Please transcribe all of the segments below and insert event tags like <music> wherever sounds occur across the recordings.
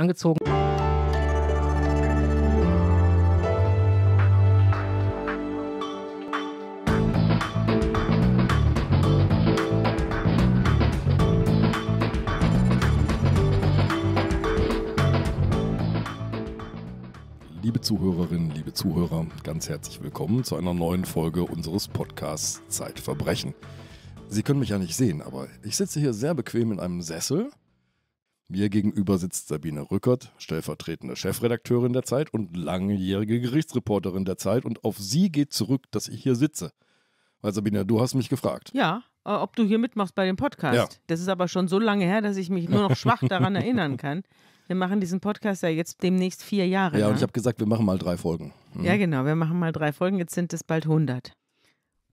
angezogen. Liebe Zuhörerinnen, liebe Zuhörer, ganz herzlich willkommen zu einer neuen Folge unseres Podcasts Zeitverbrechen. Sie können mich ja nicht sehen, aber ich sitze hier sehr bequem in einem Sessel mir gegenüber sitzt Sabine Rückert, stellvertretende Chefredakteurin der Zeit und langjährige Gerichtsreporterin der Zeit. Und auf sie geht zurück, dass ich hier sitze. Weil Sabine, du hast mich gefragt. Ja, äh, ob du hier mitmachst bei dem Podcast. Ja. Das ist aber schon so lange her, dass ich mich nur noch schwach daran erinnern kann. Wir machen diesen Podcast ja jetzt demnächst vier Jahre. Ja, und ich habe gesagt, wir machen mal drei Folgen. Mhm. Ja, genau, wir machen mal drei Folgen. Jetzt sind es bald 100.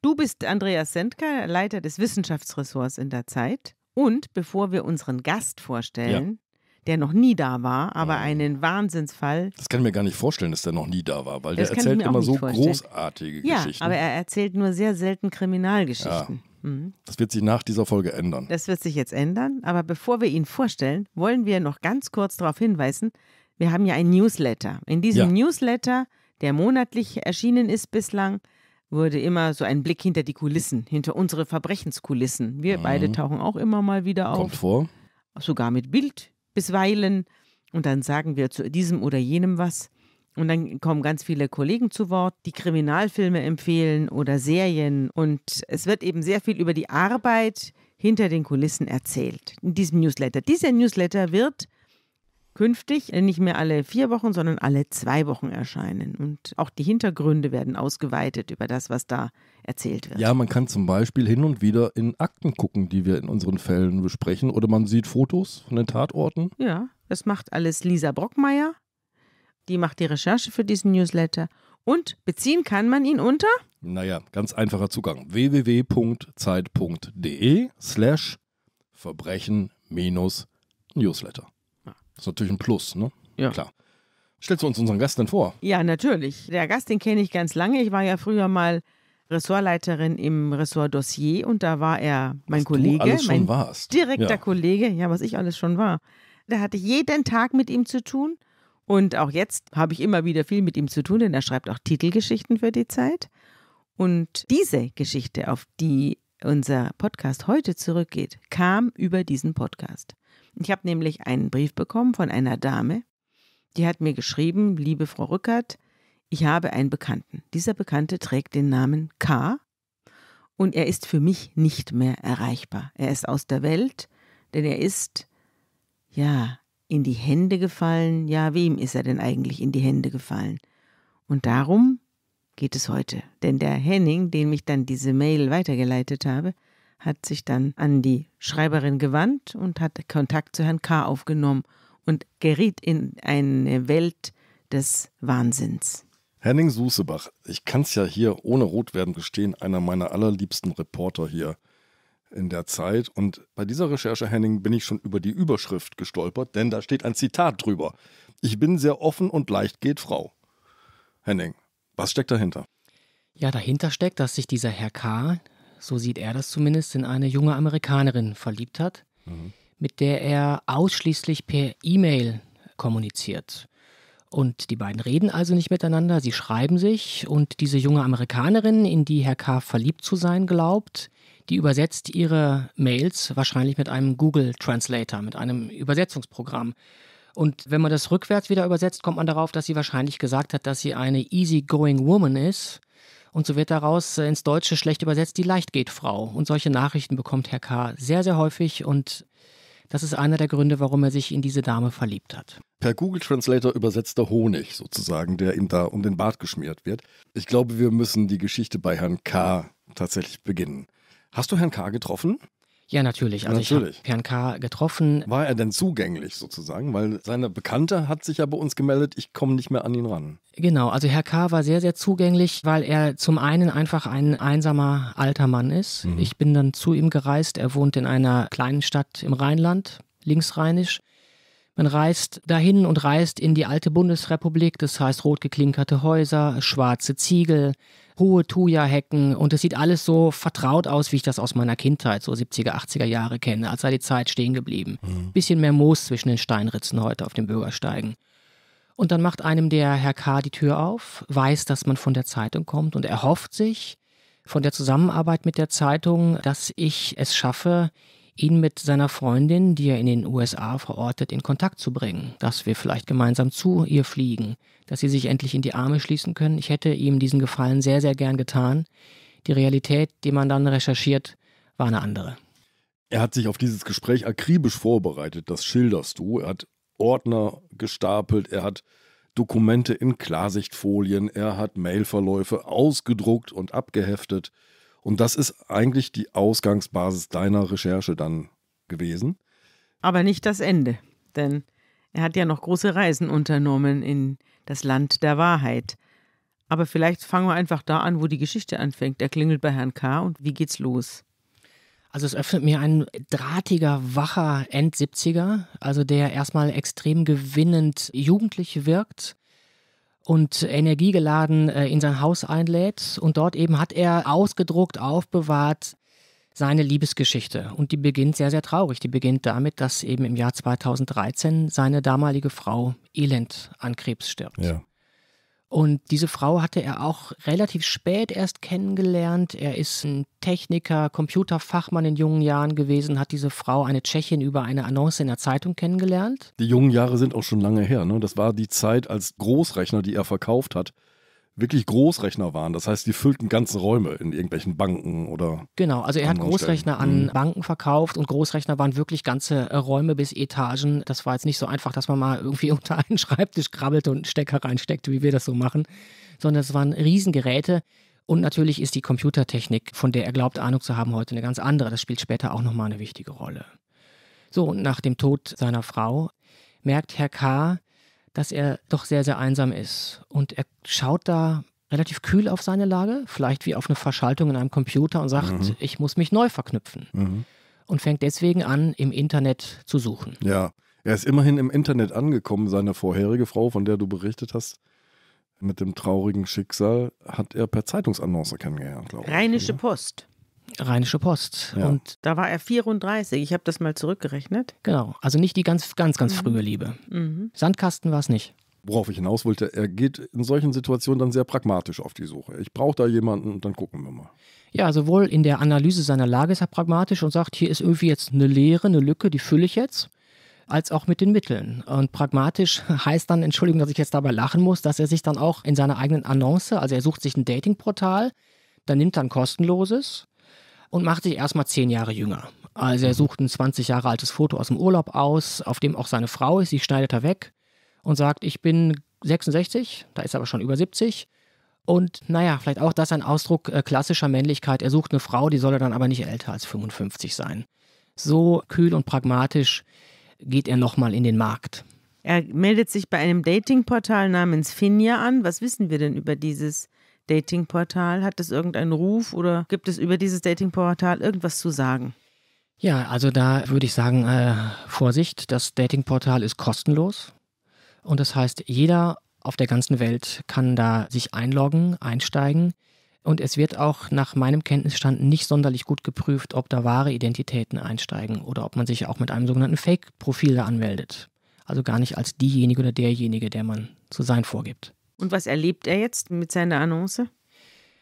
Du bist Andreas Sendker, Leiter des Wissenschaftsressorts in der Zeit. Und bevor wir unseren Gast vorstellen, ja. der noch nie da war, aber ja. Oh. einen Wahnsinnsfall. Das kann ich mir gar nicht vorstellen, dass der noch nie da war, weil der erzählt immer so vorstellen. großartige ja, Geschichten. Ja, aber er erzählt nur sehr selten Kriminalgeschichten. Mhm. Das wird sich nach dieser Folge ändern. Das wird sich jetzt ändern, aber bevor wir ihn vorstellen, wollen wir noch ganz kurz darauf hinweisen, wir haben ja einen Newsletter. In diesem Newsletter, der monatlich erschienen ist bislang, wurde immer so ein Blick hinter die Kulissen, hinter unsere Verbrechenskulissen. Wir mhm. beide tauchen auch immer mal wieder auf. Kommt vor. Sogar mit Bild bisweilen. Und dann sagen wir zu diesem oder jenem was. Und dann kommen ganz viele Kollegen zu Wort, die Kriminalfilme empfehlen oder Serien. Und es wird eben sehr viel über die Arbeit hinter den Kulissen erzählt in diesem Newsletter. Dieser Newsletter wird künftig nicht mehr alle vier Wochen, sondern alle zwei Wochen erscheinen. Und auch die Hintergründe werden ausgeweitet über das, was da erzählt wird. Ja, man kann zum Beispiel hin und wieder in Akten gucken, die wir in unseren Fällen besprechen. Oder man sieht Fotos von den Tatorten. Ja, das macht alles Lisa Brockmeier. Die macht die Recherche für diesen Newsletter. Und beziehen kann man ihn unter? Naja, ganz einfacher Zugang. www.zeit.de slash Verbrechen Newsletter. Das ist natürlich ein Plus, ne? Ja. Klar. Stellst du uns unseren Gast denn vor? Ja, natürlich. Der Gast, den kenne ich ganz lange. Ich war ja früher mal Ressortleiterin im Ressort Dossier und da war er mein was Kollege, du alles schon mein warst. direkter ja. Kollege, ja, was ich alles schon war. Da hatte ich jeden Tag mit ihm zu tun und auch jetzt habe ich immer wieder viel mit ihm zu tun, denn er schreibt auch Titelgeschichten für die Zeit. Und diese Geschichte, auf die unser Podcast heute zurückgeht, kam über diesen Podcast. Ich habe nämlich einen Brief bekommen von einer Dame, die hat mir geschrieben, liebe Frau Rückert, ich habe einen Bekannten. Dieser Bekannte trägt den Namen K und er ist für mich nicht mehr erreichbar. Er ist aus der Welt, denn er ist, ja, in die Hände gefallen. Ja, wem ist er denn eigentlich in die Hände gefallen? Und darum geht es heute. Denn der Henning, den ich dann diese Mail weitergeleitet habe, hat sich dann an die Schreiberin gewandt und hat Kontakt zu Herrn K. aufgenommen und geriet in eine Welt des Wahnsinns. Henning Susebach, ich kann es ja hier ohne rot werden gestehen, einer meiner allerliebsten Reporter hier in der Zeit. Und bei dieser Recherche, Henning, bin ich schon über die Überschrift gestolpert, denn da steht ein Zitat drüber. Ich bin sehr offen und leicht geht Frau. Henning, was steckt dahinter? Ja, dahinter steckt, dass sich dieser Herr K so sieht er das zumindest, in eine junge Amerikanerin verliebt hat, mhm. mit der er ausschließlich per E-Mail kommuniziert. Und die beiden reden also nicht miteinander, sie schreiben sich und diese junge Amerikanerin, in die Herr K. verliebt zu sein glaubt, die übersetzt ihre Mails wahrscheinlich mit einem Google Translator, mit einem Übersetzungsprogramm. Und wenn man das rückwärts wieder übersetzt, kommt man darauf, dass sie wahrscheinlich gesagt hat, dass sie eine easygoing woman ist und so wird daraus äh, ins Deutsche schlecht übersetzt die leicht geht Frau. Und solche Nachrichten bekommt Herr K. sehr, sehr häufig und das ist einer der Gründe, warum er sich in diese Dame verliebt hat. Per Google Translator übersetzter Honig sozusagen, der ihm da um den Bart geschmiert wird. Ich glaube, wir müssen die Geschichte bei Herrn K. tatsächlich beginnen. Hast du Herrn K. getroffen? Ja, natürlich. Also natürlich. ich habe Herrn K. getroffen. War er denn zugänglich sozusagen? Weil seine Bekannte hat sich ja bei uns gemeldet, ich komme nicht mehr an ihn ran. Genau, also Herr K. war sehr, sehr zugänglich, weil er zum einen einfach ein einsamer alter Mann ist. Mhm. Ich bin dann zu ihm gereist. Er wohnt in einer kleinen Stadt im Rheinland, linksrheinisch. Man reist dahin und reist in die alte Bundesrepublik, das heißt rot geklinkerte Häuser, schwarze Ziegel, hohe Thuja-Hecken und es sieht alles so vertraut aus, wie ich das aus meiner Kindheit, so 70er, 80er Jahre kenne, als sei die Zeit stehen geblieben. Mhm. Bisschen mehr Moos zwischen den Steinritzen heute auf den Bürgersteigen. Und dann macht einem der Herr K. die Tür auf, weiß, dass man von der Zeitung kommt und erhofft sich von der Zusammenarbeit mit der Zeitung, dass ich es schaffe, ihn mit seiner Freundin, die er in den USA verortet, in Kontakt zu bringen, dass wir vielleicht gemeinsam zu ihr fliegen, dass sie sich endlich in die Arme schließen können. Ich hätte ihm diesen Gefallen sehr, sehr gern getan. Die Realität, die man dann recherchiert, war eine andere. Er hat sich auf dieses Gespräch akribisch vorbereitet, das schilderst du. Er hat Ordner gestapelt, er hat Dokumente in Klarsichtfolien, er hat Mailverläufe ausgedruckt und abgeheftet. Und das ist eigentlich die Ausgangsbasis deiner Recherche dann gewesen. Aber nicht das Ende, denn er hat ja noch große Reisen unternommen in das Land der Wahrheit. Aber vielleicht fangen wir einfach da an, wo die Geschichte anfängt. Er klingelt bei Herrn K. und wie geht's los? Also es öffnet mir ein drahtiger, wacher End-70er, also der erstmal extrem gewinnend jugendlich wirkt und energiegeladen äh, in sein Haus einlädt. Und dort eben hat er ausgedruckt, aufbewahrt seine Liebesgeschichte. Und die beginnt sehr, sehr traurig. Die beginnt damit, dass eben im Jahr 2013 seine damalige Frau elend an Krebs stirbt. Ja. Und diese Frau hatte er auch relativ spät erst kennengelernt. Er ist ein Techniker, Computerfachmann in jungen Jahren gewesen, hat diese Frau, eine Tschechin, über eine Annonce in der Zeitung kennengelernt. Die jungen Jahre sind auch schon lange her. Ne? Das war die Zeit, als Großrechner, die er verkauft hat, wirklich Großrechner waren. Das heißt, die füllten ganze Räume in irgendwelchen Banken oder. Genau, also er hat Großrechner Stellen. an mhm. Banken verkauft und Großrechner waren wirklich ganze äh, Räume bis Etagen. Das war jetzt nicht so einfach, dass man mal irgendwie <laughs> unter einen Schreibtisch krabbelte und einen Stecker reinsteckte, wie wir das so machen, sondern es waren Riesengeräte. Und natürlich ist die Computertechnik, von der er glaubt, Ahnung zu haben, heute eine ganz andere. Das spielt später auch nochmal eine wichtige Rolle. So, und nach dem Tod seiner Frau merkt Herr K., dass er doch sehr, sehr einsam ist. Und er schaut da relativ kühl auf seine Lage, vielleicht wie auf eine Verschaltung in einem Computer und sagt, mhm. ich muss mich neu verknüpfen. Mhm. Und fängt deswegen an, im Internet zu suchen. Ja, er ist immerhin im Internet angekommen. Seine vorherige Frau, von der du berichtet hast, mit dem traurigen Schicksal, hat er per Zeitungsannonce kennengelernt, glaube ich. Rheinische Post. Rheinische Post. Ja. Und da war er 34. Ich habe das mal zurückgerechnet. Genau. Also nicht die ganz, ganz, ganz mhm. frühe Liebe. Mhm. Sandkasten war es nicht worauf ich hinaus wollte, er geht in solchen Situationen dann sehr pragmatisch auf die Suche. Ich brauche da jemanden und dann gucken wir mal. Ja, sowohl in der Analyse seiner Lage ist er pragmatisch und sagt, hier ist irgendwie jetzt eine Leere, eine Lücke, die fülle ich jetzt, als auch mit den Mitteln. Und pragmatisch <laughs> heißt dann, Entschuldigung, dass ich jetzt dabei lachen muss, dass er sich dann auch in seiner eigenen Annonce, also er sucht sich ein Datingportal, dann nimmt er ein kostenloses, und macht sich erstmal zehn Jahre jünger. Also er mhm. sucht ein 20 Jahre altes Foto aus dem Urlaub aus, auf dem auch seine Frau ist, sie schneidet er weg und sagt, ich bin 66, da ist er aber schon über 70. Und naja, vielleicht auch das ein Ausdruck äh, klassischer Männlichkeit. Er sucht eine Frau, die soll er dann aber nicht älter als 55 sein. So kühl und pragmatisch geht er nochmal in den Markt. Er meldet sich bei einem Datingportal namens Finja an. Was wissen wir denn über dieses Datingportal? Hat es irgendeinen Ruf oder gibt es über dieses Datingportal irgendwas zu sagen? Ja, also da würde ich sagen, äh, Vorsicht, das Datingportal ist kostenlos. Und das heißt, jeder auf der ganzen Welt kann da sich einloggen, einsteigen. Und es wird auch nach meinem Kenntnisstand nicht sonderlich gut geprüft, ob da wahre Identitäten einsteigen oder ob man sich auch mit einem sogenannten Fake-Profil da anmeldet. Also gar nicht als diejenige oder derjenige, der man zu sein vorgibt. Und was erlebt er jetzt mit seiner Annonce?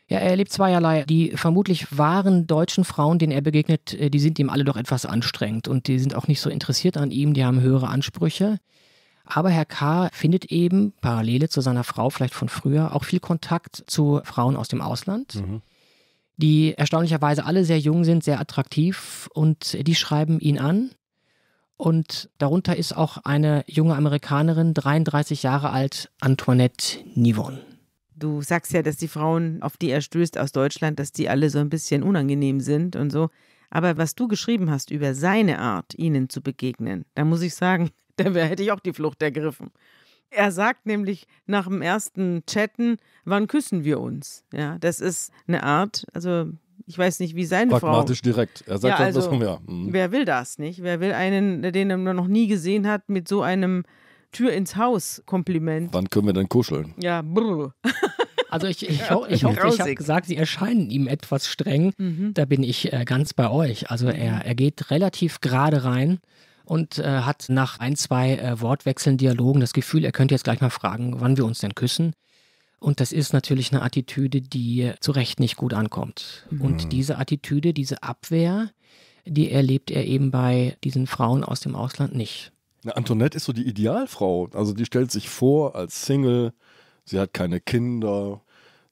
Ja, er erlebt zweierlei. Die vermutlich wahren deutschen Frauen, denen er begegnet, äh, die sind ihm alle doch etwas anstrengend und die sind auch nicht so interessiert an ihm, die haben höhere Ansprüche. Aber Herr K. findet eben, Parallele zu seiner Frau vielleicht von früher, auch viel Kontakt zu Frauen aus dem Ausland, mhm. die erstaunlicherweise alle sehr jung sind, sehr attraktiv und die schreiben ihn an und darunter ist auch eine junge Amerikanerin, 33 Jahre alt, Antoinette Nivon. Du sagst ja, dass die Frauen, auf die er stößt aus Deutschland, dass die alle so ein bisschen unangenehm sind und so. Aber was du geschrieben hast über seine Art, ihnen zu begegnen, da muss ich sagen, <laughs> da hätte ich auch die Flucht ergriffen. Er sagt nämlich nach dem ersten Chatten, wann küssen wir uns? Ja, das ist eine Art, also ich weiß nicht, wie seine Pragmatisch Frau. Pragmatisch direkt. Er sagt ja, also, das rum, ja. Mhm. Wer will das nicht? Wer will einen, den er noch nie gesehen hat, mit so einem Tür ins Haus Kompliment? Wann können wir denn kuscheln? Ja, brr. <laughs> Also ich, ich, ho ich hoffe, ich habe gesagt, sie erscheinen ihm etwas streng. Mhm. Da bin ich äh, ganz bei euch. Also er, mhm. er geht relativ gerade rein und äh, hat nach ein, zwei äh, Wortwechseln, Dialogen das Gefühl, er könnte jetzt gleich mal fragen, wann wir uns denn küssen. Und das ist natürlich eine Attitüde, die zu Recht nicht gut ankommt. Mhm. Und diese Attitüde, diese Abwehr, die erlebt er eben bei diesen Frauen aus dem Ausland nicht. Na, Antoinette ist so die Idealfrau. Also die stellt sich vor als Single, sie hat keine Kinder,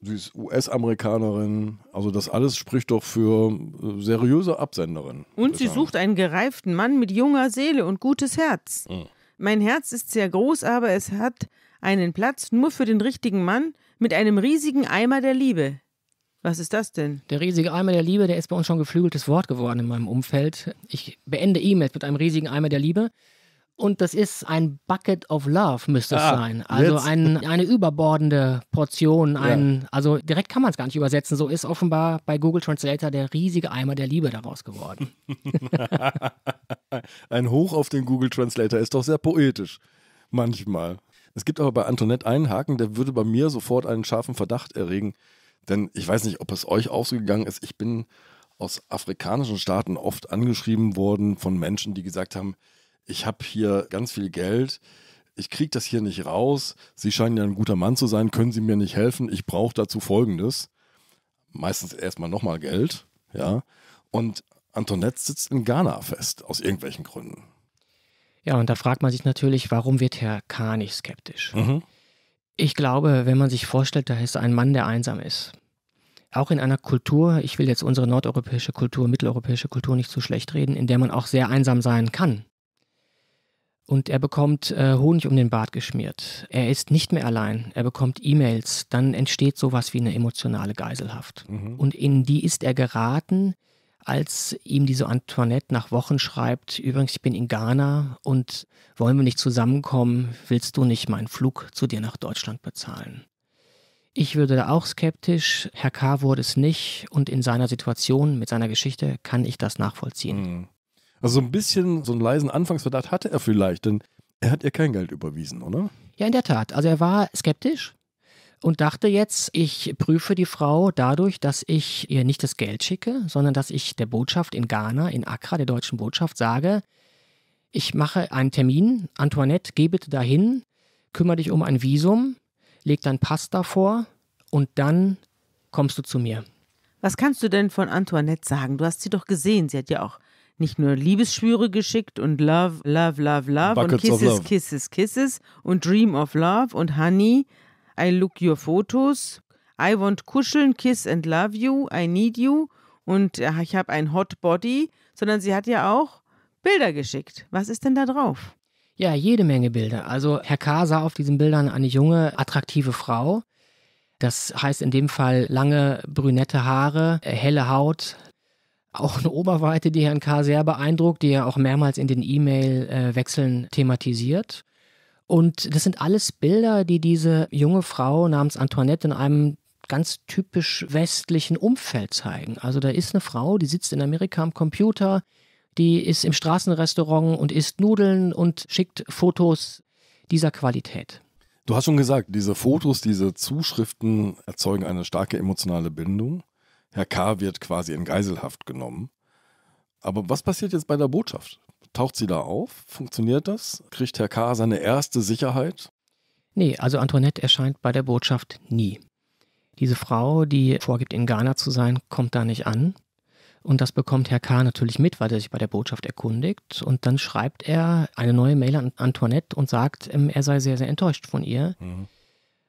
sie ist US-Amerikanerin. Also das alles spricht doch für äh, seriöse Absenderin. Und sie sagen. sucht einen gereiften Mann mit junger Seele und gutes Herz. Mhm. Mein Herz ist sehr groß, aber es hat einen Platz nur für den richtigen Mann mit einem riesigen Eimer der Liebe. Was ist das denn? Der riesige Eimer der Liebe, der ist bei uns schon geflügeltes Wort geworden in meinem Umfeld. Ich beende E-Mails mit einem riesigen Eimer der Liebe. Und das ist ein Bucket of Love, müsste ah, es sein. Also ein, eine überbordende Portion. Ein, ja. Also direkt kann man es gar nicht übersetzen. So ist offenbar bei Google Translator der riesige Eimer der Liebe daraus geworden. <laughs> ein Hoch auf den Google Translator ist doch sehr poetisch. Manchmal. Es gibt aber bei Antoinette einen Haken, der würde bei mir sofort einen scharfen Verdacht erregen. Denn ich weiß nicht, ob es euch auch so gegangen ist. Ich bin aus afrikanischen Staaten oft angeschrieben worden von Menschen, die gesagt haben, ich habe hier ganz viel Geld, ich kriege das hier nicht raus, Sie scheinen ja ein guter Mann zu sein, können Sie mir nicht helfen, ich brauche dazu Folgendes. Meistens erstmal nochmal Geld, ja. Und Antoinette sitzt in Ghana fest, aus irgendwelchen Gründen. Ja, und da fragt man sich natürlich, warum wird Herr K. nicht skeptisch? Mhm. Ich glaube, wenn man sich vorstellt, da ist ein Mann, der einsam ist. Auch in einer Kultur, ich will jetzt unsere nordeuropäische Kultur, mitteleuropäische Kultur nicht zu schlecht reden, in der man auch sehr einsam sein kann. Und er bekommt äh, Honig um den Bart geschmiert. Er ist nicht mehr allein. Er bekommt E-Mails. Dann entsteht sowas wie eine emotionale Geiselhaft. Mhm. Und in die ist er geraten, als ihm diese Antoinette nach Wochen schreibt, übrigens, ich bin in Ghana und wollen wir nicht zusammenkommen, willst du nicht meinen Flug zu dir nach Deutschland bezahlen? Ich würde da auch skeptisch, Herr K. wurde es nicht und in seiner Situation, mit seiner Geschichte, kann ich das nachvollziehen. Hm. Also so ein bisschen, so einen leisen Anfangsverdacht hatte er vielleicht, denn er hat ihr kein Geld überwiesen, oder? Ja, in der Tat. Also er war skeptisch, und dachte jetzt, ich prüfe die Frau dadurch, dass ich ihr nicht das Geld schicke, sondern dass ich der Botschaft in Ghana, in Accra, der deutschen Botschaft, sage, ich mache einen Termin, Antoinette, geh bitte dahin, kümmere dich um ein Visum, leg deinen Pass davor und dann kommst du zu mir. Was kannst du denn von Antoinette sagen? Du hast sie doch gesehen, sie hat ja auch nicht nur Liebesschwüre geschickt und Love, Love, Love, Love Buckets und Kisses, Kisses, Kisses und Dream of Love und Honey I look your photos, I want kuscheln, kiss and love you, I need you und äh, ich habe ein Hot Body, sondern sie hat ja auch Bilder geschickt. Was ist denn da drauf? Ja, jede Menge Bilder. Also Herr K. sah auf diesen Bildern eine junge, attraktive Frau. Das heißt in dem Fall lange brünette Haare, äh, helle Haut, auch eine Oberweite, die Herrn K. sehr beeindruckt, die er auch mehrmals in den E-Mail-Wechseln äh, thematisiert. Und das sind alles Bilder, die diese junge Frau namens Antoinette in einem ganz typisch westlichen Umfeld zeigen. Also da ist eine Frau, die sitzt in Amerika am Computer, die ist im Straßenrestaurant und isst Nudeln und schickt Fotos dieser Qualität. Du hast schon gesagt, diese Fotos, diese Zuschriften erzeugen eine starke emotionale Bindung. Herr K. wird quasi in Geiselhaft genommen. Aber was passiert jetzt bei der Botschaft? Taucht sie da auf? Funktioniert das? Kriegt Herr K. seine erste Sicherheit? Nee, also Antoinette erscheint bei der Botschaft nie. Diese Frau, die vorgibt, in Ghana zu sein, kommt da nicht an. Und das bekommt Herr K. natürlich mit, weil er sich bei der Botschaft erkundigt. Und dann schreibt er eine neue Mail an Antoinette und sagt, ähm, er sei sehr, sehr enttäuscht von ihr. Mhm.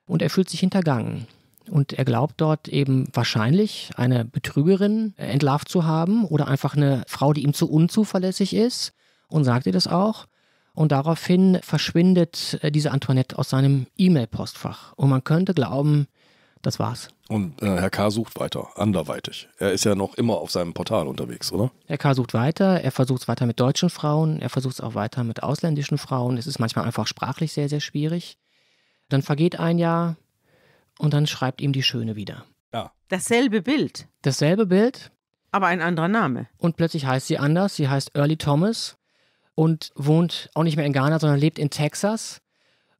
Und er fühlt sich hintergangen. Und er glaubt dort eben wahrscheinlich eine Betrügerin entlarvt zu haben oder einfach eine Frau, die ihm zu unzuverlässig ist und sagt ihr das auch. Und daraufhin verschwindet äh, diese Antoinette aus seinem E-Mail-Postfach. Und man könnte glauben, das war's. Und äh, Herr K. sucht weiter, anderweitig. Er ist ja noch immer auf seinem Portal unterwegs, oder? Herr K. sucht weiter, er versucht es weiter mit deutschen Frauen, er versucht es auch weiter mit ausländischen Frauen. Es ist manchmal einfach sprachlich sehr, sehr schwierig. Dann vergeht ein Jahr und dann schreibt ihm die Schöne wieder. Ja. Dasselbe Bild. Dasselbe Bild. Aber ein anderer Name. Und plötzlich heißt sie anders. Sie heißt Early Thomas und wohnt auch nicht mehr in Ghana, sondern lebt in Texas.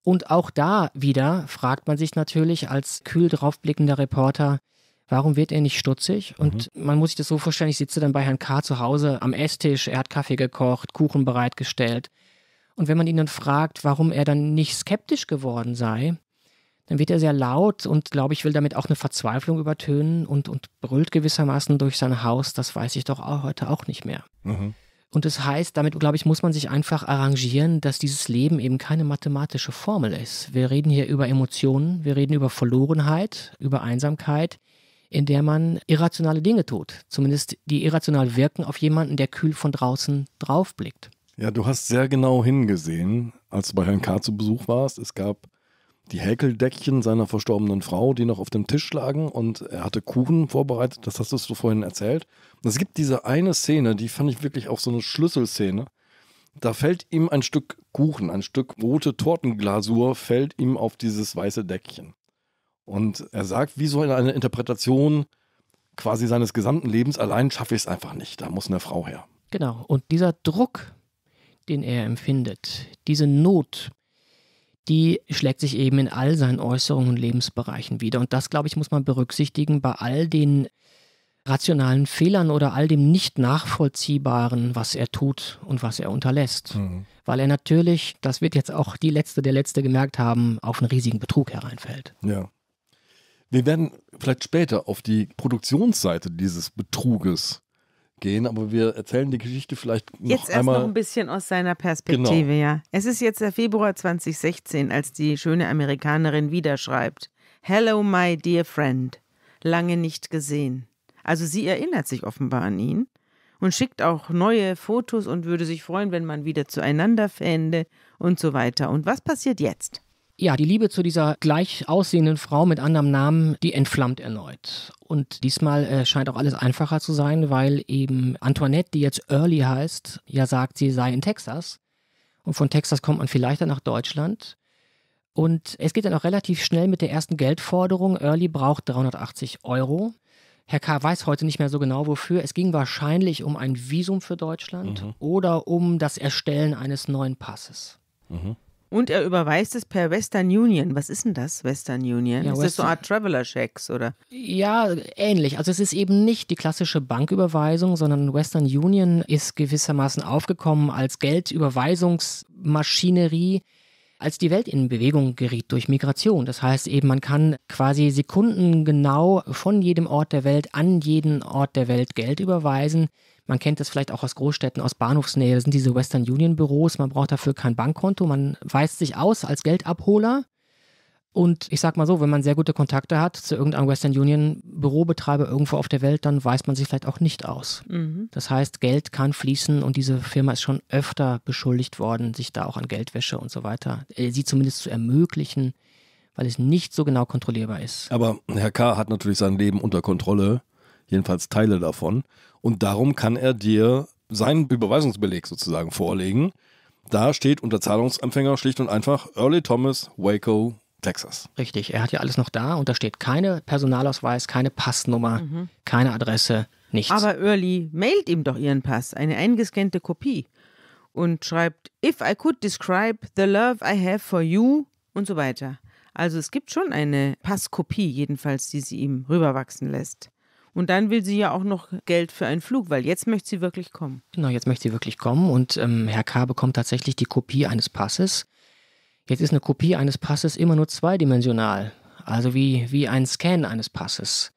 Und auch da wieder fragt man sich natürlich als kühl draufblickender Reporter, warum wird er nicht stutzig? Und mhm. man muss sich das so vorstellen, ich sitze dann bei Herrn K. zu Hause am Esstisch, er hat Kaffee gekocht, Kuchen bereitgestellt. Und wenn man ihn dann fragt, warum er dann nicht skeptisch geworden sei, dann wird er sehr laut und glaube ich, will damit auch eine Verzweiflung übertönen und, und brüllt gewissermaßen durch sein Haus, das weiß ich doch auch heute auch nicht mehr. Mhm. Und das heißt, damit, glaube ich, muss man sich einfach arrangieren, dass dieses Leben eben keine mathematische Formel ist. Wir reden hier über Emotionen, wir reden über Verlorenheit, über Einsamkeit, in der man irrationale Dinge tut. Zumindest die irrational wirken auf jemanden, der kühl von draußen draufblickt. Ja, du hast sehr genau hingesehen, als du bei Herrn K. zu Besuch warst. Es gab die Häkeldeckchen seiner verstorbenen Frau, die noch auf dem Tisch lagen und er hatte Kuchen vorbereitet, das hast du so vorhin erzählt. Und es gibt diese eine Szene, die fand ich wirklich auch so eine Schlüsselszene. Da fällt ihm ein Stück Kuchen, ein Stück rote Tortenglasur fällt ihm auf dieses weiße Deckchen. Und er sagt, wie so eine Interpretation quasi seines gesamten Lebens, allein schaffe ich es einfach nicht, da muss eine Frau her. Genau, und dieser Druck, den er empfindet, diese Not, die schlägt sich eben in all seinen Äußerungen und Lebensbereichen wieder. Und das, glaube ich, muss man berücksichtigen bei all den rationalen Fehlern oder all dem nicht nachvollziehbaren, was er tut und was er unterlässt. Mhm. Weil er natürlich, das wird jetzt auch die Letzte der Letzte gemerkt haben, auf einen riesigen Betrug hereinfällt. Ja. Wir werden vielleicht später auf die Produktionsseite dieses Betruges gehen, aber wir erzählen die Geschichte vielleicht noch jetzt erst einmal. noch ein bisschen aus seiner Perspektive, genau. ja. Es ist jetzt der Februar 2016, als die schöne Amerikanerin wieder schreibt: Hello, my dear friend. Lange nicht gesehen. Also sie erinnert sich offenbar an ihn und schickt auch neue Fotos und würde sich freuen, wenn man wieder zueinander fände und so weiter. Und was passiert jetzt? Ja, die Liebe zu dieser gleich aussehenden Frau mit anderem Namen, die entflammt erneut. Und diesmal äh, scheint auch alles einfacher zu sein, weil eben Antoinette, die jetzt Early heißt, ja sagt, sie sei in Texas. Und von Texas kommt man vielleicht dann nach Deutschland. Und es geht dann auch relativ schnell mit der ersten Geldforderung. Early braucht 380 Euro. Herr K. weiß heute nicht mehr so genau wofür. Es ging wahrscheinlich um ein Visum für Deutschland mhm. oder um das Erstellen eines neuen Passes. Mhm. Und er überweist es per Western Union. Was ist denn das, Western Union? Ja, ist Western das so eine Art Traveler-Schecks, oder? Ja, ähnlich. Also es ist eben nicht die klassische Banküberweisung, sondern Western Union ist gewissermaßen aufgekommen als Geldüberweisungsmaschinerie, als die Welt in Bewegung geriet durch Migration. Das heißt eben, man kann quasi sekundengenau von jedem Ort der Welt an jeden Ort der Welt Geld überweisen. Man kennt das vielleicht auch aus Großstädten, aus Bahnhofsnähe. Das sind diese Western Union Büros. Man braucht dafür kein Bankkonto. Man weist sich aus als Geldabholer. Und ich sag mal so, wenn man sehr gute Kontakte hat zu irgendeinem Western Union Bürobetreiber irgendwo auf der Welt, dann weist man sich vielleicht auch nicht aus. Mhm. Das heißt, Geld kann fließen und diese Firma ist schon öfter beschuldigt worden, sich da auch an Geldwäsche und so weiter, äh, sie zumindest zu ermöglichen, weil es nicht so genau kontrollierbar ist. Aber Herr K. hat natürlich sein Leben unter Kontrolle jedenfalls Teile davon. Und darum kann er dir seinen Überweisungsbeleg sozusagen vorlegen. Da steht unter Zahlungsempfänger schlicht und einfach Early Thomas, Waco, Texas. Richtig, er hat ja alles noch da und da steht keine Personalausweis, keine Passnummer, mhm. keine Adresse, nichts. Aber Early mailt ihm doch ihren Pass, eine eingescannte Kopie und schreibt, if I could describe the love I have for you und so weiter. Also es gibt schon eine Passkopie, jedenfalls, die sie ihm rüberwachsen lässt. Und dann will sie ja auch noch Geld für einen Flug, weil jetzt möchte sie wirklich kommen. Genau, jetzt möchte sie wirklich kommen und ähm, Herr K. bekommt tatsächlich die Kopie eines Passes. Jetzt ist eine Kopie eines Passes immer nur zweidimensional, also wie, wie ein Scan eines Passes.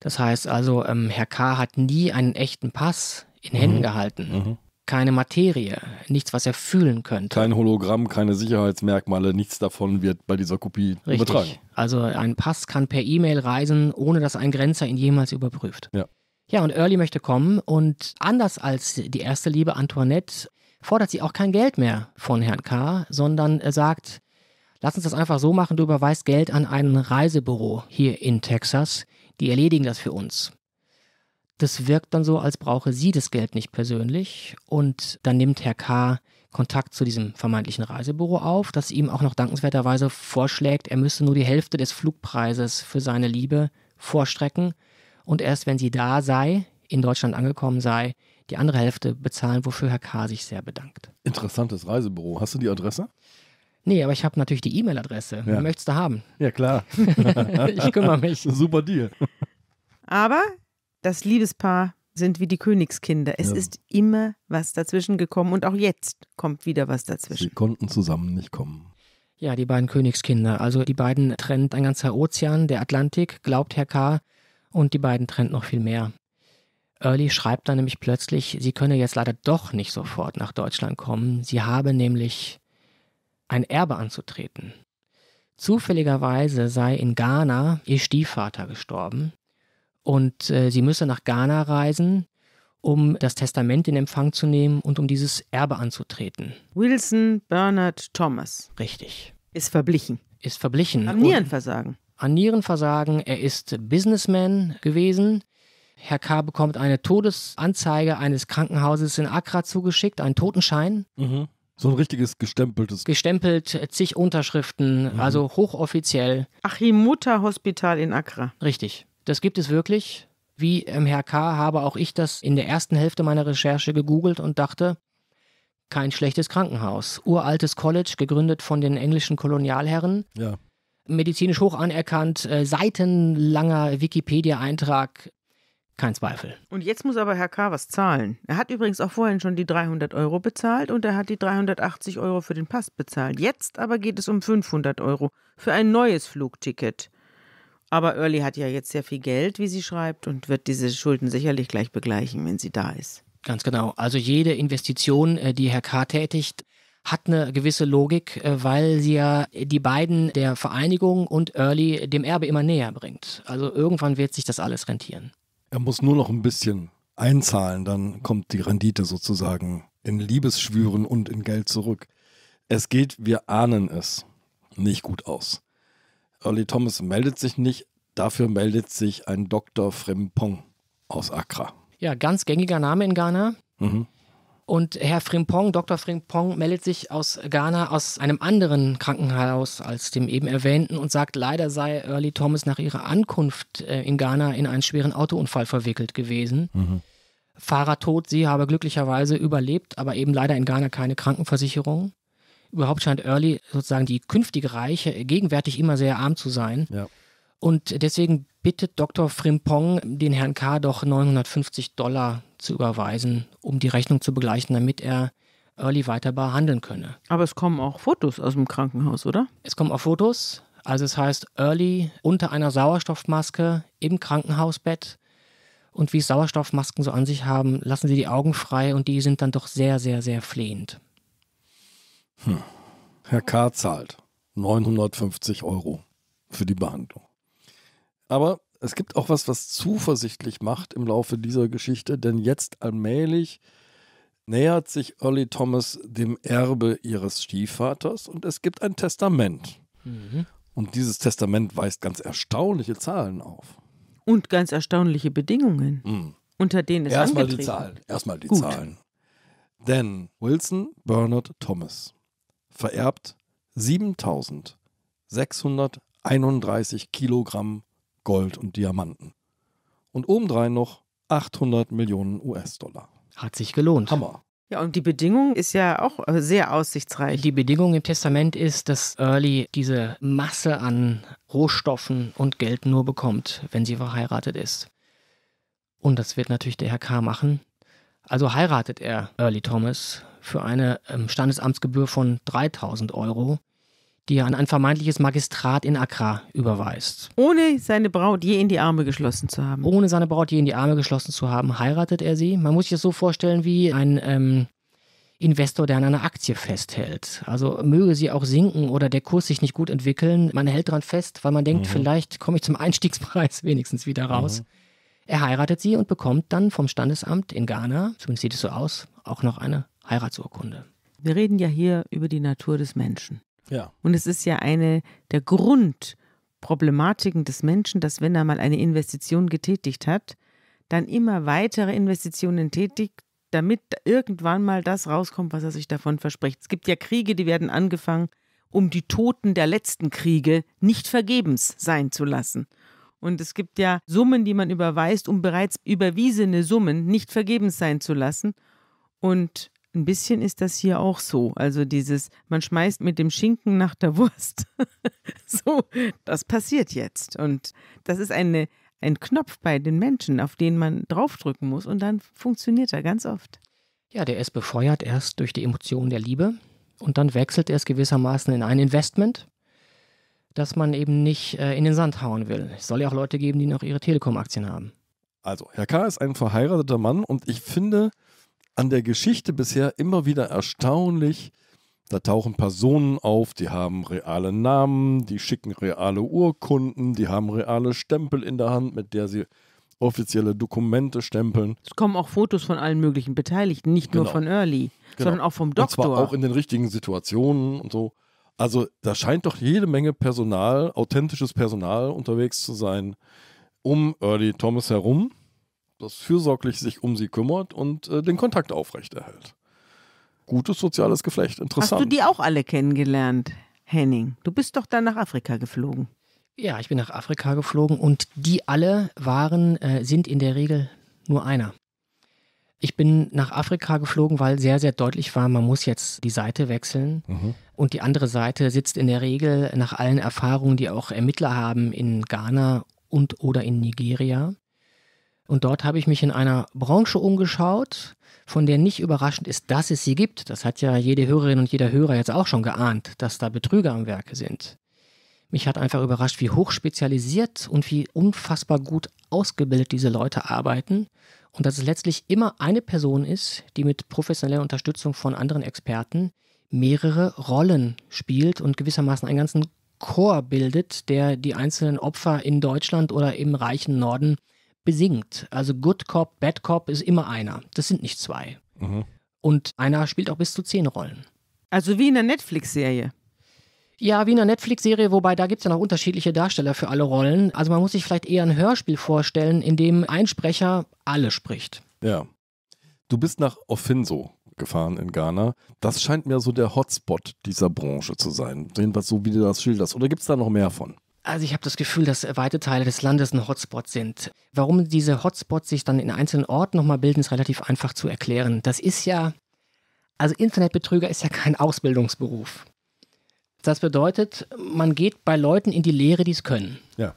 Das heißt also, ähm, Herr K. hat nie einen echten Pass in Händen mhm. gehalten. Mhm keine Materie, nichts, was er fühlen könnte. Kein Hologramm, keine Sicherheitsmerkmale, nichts davon wird bei dieser Kopie Richtig. übertragen. Also ein Pass kann per E-Mail reisen, ohne dass ein Grenzer ihn jemals überprüft. Ja. Ja, und Early möchte kommen und anders als die erste Liebe Antoinette fordert sie auch kein Geld mehr von Herrn K., sondern er sagt, lass uns das einfach so machen, du überweist Geld an ein Reisebüro hier in Texas, die erledigen das für uns. Das wirkt dann so, als brauche sie das Geld nicht persönlich. Und dann nimmt Herr K. Kontakt zu diesem vermeintlichen Reisebüro auf, das ihm auch noch dankenswerterweise vorschlägt, er müsse nur die Hälfte des Flugpreises für seine Liebe vorstrecken und erst wenn sie da sei, in Deutschland angekommen sei, die andere Hälfte bezahlen, wofür Herr K. sich sehr bedankt. Interessantes Reisebüro. Hast du die Adresse? Nee, aber ich habe natürlich die E-Mail-Adresse. Ja. Möchtest du haben? Ja, klar. <laughs> ich kümmere mich. Super Deal. Aber das Liebespaar sind wie die Königskinder. Es ja. ist immer was dazwischen gekommen und auch jetzt kommt wieder was dazwischen. Sie konnten zusammen nicht kommen. Ja, die beiden Königskinder. Also die beiden trennt ein ganzer Ozean, der Atlantik, glaubt Herr K. Und die beiden trennt noch viel mehr. Early schreibt dann nämlich plötzlich, sie könne jetzt leider doch nicht sofort nach Deutschland kommen. Sie habe nämlich ein Erbe anzutreten. Zufälligerweise sei in Ghana ihr Stiefvater gestorben. Und äh, sie müsse nach Ghana reisen, um das Testament in Empfang zu nehmen und um dieses Erbe anzutreten. Wilson Bernard Thomas. Richtig. Ist verblichen. Ist verblichen. An Nierenversagen. An Nierenversagen. Er ist Businessman gewesen. Herr K. bekommt eine Todesanzeige eines Krankenhauses in Accra zugeschickt, einen Totenschein. Mhm. So ein richtiges gestempeltes. Gestempelt, äh, zig Unterschriften, mhm. also hochoffiziell. Achimutter Hospital in Accra. Richtig. Das gibt es wirklich. Wie Herr K. habe auch ich das in der ersten Hälfte meiner Recherche gegoogelt und dachte, kein schlechtes Krankenhaus. Uraltes College, gegründet von den englischen Kolonialherren. Ja. Medizinisch hoch anerkannt, äh, seitenlanger Wikipedia-Eintrag, kein Zweifel. Und jetzt muss aber Herr K. was zahlen. Er hat übrigens auch vorhin schon die 300 Euro bezahlt und er hat die 380 Euro für den Pass bezahlt. Jetzt aber geht es um 500 Euro für ein neues Flugticket. Aber Early hat ja jetzt sehr viel Geld, wie sie schreibt, und wird diese Schulden sicherlich gleich begleichen, wenn sie da ist. Ganz genau. Also jede Investition, äh, die Herr K. tätigt, hat eine gewisse Logik, äh, weil sie ja die beiden der Vereinigung und Early dem Erbe immer näher bringt. Also irgendwann wird sich das alles rentieren. Er muss nur noch ein bisschen einzahlen, dann kommt die Rendite sozusagen in Liebesschwüren und in Geld zurück. Es geht, wir ahnen es, nicht gut aus. Early Thomas meldet sich nicht, dafür meldet sich ein Dr. Frimpong aus Accra. Ja, ganz gängiger Name in Ghana. Mhm. Und Herr Frimpong, Dr. Frimpong, meldet sich aus Ghana aus einem anderen Krankenhaus als dem eben erwähnten und sagt, leider sei Early Thomas nach ihrer Ankunft äh, in Ghana in einen schweren Autounfall verwickelt gewesen. Mhm. Fahrer tot, sie habe glücklicherweise überlebt, aber eben leider in Ghana keine Krankenversicherung. Überhaupt scheint Early sozusagen die künftige Reiche gegenwärtig immer sehr arm zu sein. Ja. Und deswegen bittet Dr. Frimpong den Herrn K. doch 950 Dollar zu überweisen, um die Rechnung zu begleichen, damit er Early weiter behandeln könne. Aber es kommen auch Fotos aus dem Krankenhaus, oder? Es kommen auch Fotos. Also es heißt Early unter einer Sauerstoffmaske im Krankenhausbett. Und wie Sauerstoffmasken so an sich haben, lassen sie die Augen frei und die sind dann doch sehr, sehr, sehr flehend. Hm. Herr K. zahlt 950 Euro für die Behandlung. Aber es gibt auch was, was zuversichtlich macht im Laufe dieser Geschichte, denn jetzt allmählich nähert sich Early Thomas dem Erbe ihres Stiefvaters und es gibt ein Testament. Mhm. Und dieses Testament weist ganz erstaunliche Zahlen auf. Und ganz erstaunliche Bedingungen, mhm. unter denen es Erstmal die Zahlen. Erstmal die Gut. Zahlen. Denn Wilson Bernard Thomas vererbt 7631 Kilogramm Gold und Diamanten. Und obendrein noch 800 Millionen US-Dollar. Hat sich gelohnt. Hammer. Ja, und die Bedingung ist ja auch äh, sehr aussichtsreich. Die Bedingung im Testament ist, dass Early diese Masse an Rohstoffen und Geld nur bekommt, wenn sie verheiratet ist. Und das wird natürlich der Herr K. machen. Also heiratet er Early Thomas für eine ähm, Standesamtsgebühr von 3000 Euro, die er an ein vermeintliches Magistrat in Accra überweist. Ohne seine Braut je in die Arme geschlossen zu haben. Ohne seine Braut je in die Arme geschlossen zu haben, heiratet er sie. Man muss sich das so vorstellen wie ein ähm, Investor, der an einer Aktie festhält. Also möge sie auch sinken oder der Kurs sich nicht gut entwickeln, man hält daran fest, weil man denkt, mhm. vielleicht komme ich zum Einstiegspreis <laughs> wenigstens wieder mhm. raus. Mhm. Er heiratet sie und bekommt dann vom Standesamt in Ghana, zumindest sieht es so aus, auch noch eine Heiratsurkunde. Wir reden ja hier über die Natur des Menschen. Ja. Und es ist ja eine der Grundproblematiken des Menschen, dass wenn er mal eine Investition getätigt hat, dann immer weitere Investitionen tätigt, damit irgendwann mal das rauskommt, was er sich davon verspricht. Es gibt ja Kriege, die werden angefangen, um die Toten der letzten Kriege nicht vergebens sein zu lassen. Und es gibt ja Summen, die man überweist, um bereits überwiesene Summen nicht vergebens sein zu lassen. Und ein bisschen ist das hier auch so. Also dieses, man schmeißt mit dem Schinken nach der Wurst. <laughs> so, das passiert jetzt. Und das ist eine, ein Knopf bei den Menschen, auf den man draufdrücken muss und dann funktioniert er ganz oft. Ja, der ist befeuert erst durch die Emotion der Liebe und dann wechselt er es gewissermaßen in ein Investment, das man eben nicht äh, in den Sand hauen will. Es soll ja auch Leute geben, die noch ihre Telekom-Aktien haben. Also, Herr K. ist ein verheirateter Mann und ich finde, an der Geschichte bisher immer wieder erstaunlich. Da tauchen Personen auf, die haben reale Namen, die schicken reale Urkunden, die haben reale Stempel in der Hand, mit der sie offizielle Dokumente stempeln. Es kommen auch Fotos von allen möglichen Beteiligten, nicht genau. nur von Early, genau. sondern auch vom Doktor. Und zwar auch in den richtigen Situationen und so. Also da scheint doch jede Menge Personal, authentisches Personal unterwegs zu sein, um Early Thomas herum das fürsorglich sich um sie kümmert und äh, den Kontakt aufrechterhält. Gutes soziales Geflecht, interessant. Hast du die auch alle kennengelernt, Henning? Du bist doch dann nach Afrika geflogen. Ja, ich bin nach Afrika geflogen und die alle waren, äh, sind in der Regel nur einer. Ich bin nach Afrika geflogen, weil sehr, sehr deutlich war, man muss jetzt die Seite wechseln. Mhm. Und die andere Seite sitzt in der Regel nach allen Erfahrungen, die auch Ermittler haben in Ghana und oder in Nigeria. Und dort habe ich mich in einer Branche umgeschaut, von der nicht überraschend ist, dass es sie gibt. Das hat ja jede Hörerin und jeder Hörer jetzt auch schon geahnt, dass da Betrüger am Werke sind. Mich hat einfach überrascht, wie hochspezialisiert und wie unfassbar gut ausgebildet diese Leute arbeiten und dass es letztlich immer eine Person ist, die mit professioneller Unterstützung von anderen Experten mehrere Rollen spielt und gewissermaßen einen ganzen Chor bildet, der die einzelnen Opfer in Deutschland oder im reichen Norden besingt. Also Good Cop, Bad Cop ist immer einer. Das sind nicht zwei. Mhm. Und einer spielt auch bis zu zehn Rollen. Also wie in einer Netflix-Serie. Ja, wie in einer Netflix-Serie, wobei da gibt es ja noch unterschiedliche Darsteller für alle Rollen. Also man muss sich vielleicht eher ein Hörspiel vorstellen, in dem ein Sprecher alle spricht. Ja. Du bist nach Ofinso gefahren in Ghana. Das scheint mir so der Hotspot dieser Branche zu sein. Jedenfalls so, wie du das schilderst. Oder gibt es da noch mehr von? Also ich habe das Gefühl, dass weite Teile des Landes ein Hotspot sind. Warum diese Hotspots sich dann in einzelnen Orten nochmal bilden, ist relativ einfach zu erklären. Das ist ja, also Internetbetrüger ist ja kein Ausbildungsberuf. Das bedeutet, man geht bei Leuten in die Lehre, die es können. Ja.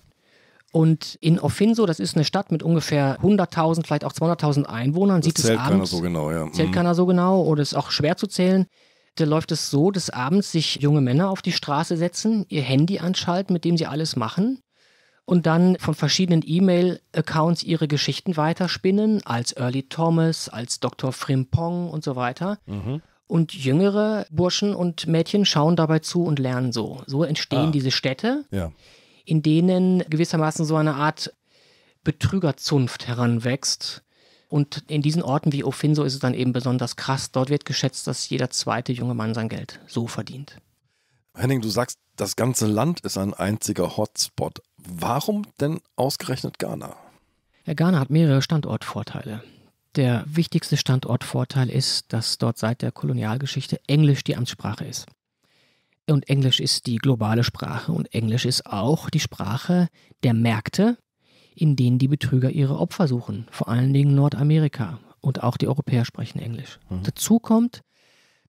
Und in Ofinso, das ist eine Stadt mit ungefähr 100.000, vielleicht auch 200.000 Einwohnern, das sieht es abends. Zählt Keiner so genau, ja. Zählt mhm. keiner so genau oder ist auch schwer zu zählen. Da läuft es so, dass abends sich junge Männer auf die Straße setzen, ihr Handy anschalten, mit dem sie alles machen und dann von verschiedenen E-Mail-Accounts ihre Geschichten weiterspinnen, als Early Thomas, als Dr. Frimpong und so weiter. Mhm. Und jüngere Burschen und Mädchen schauen dabei zu und lernen so. So entstehen ah. diese Städte, ja. in denen gewissermaßen so eine Art Betrügerzunft heranwächst und in diesen Orten wie Ofinso ist es dann eben besonders krass. Dort wird geschätzt, dass jeder zweite junge Mann sein Geld so verdient. Henning, du sagst, das ganze Land ist ein einziger Hotspot. Warum denn ausgerechnet Ghana? Ja, Ghana hat mehrere Standortvorteile. Der wichtigste Standortvorteil ist, dass dort seit der Kolonialgeschichte Englisch die Amtssprache ist. Und Englisch ist die globale Sprache und Englisch ist auch die Sprache der Märkte, in denen die Betrüger ihre Opfer suchen, vor allen Dingen Nordamerika und auch die Europäer sprechen Englisch. Mhm. Dazu kommt,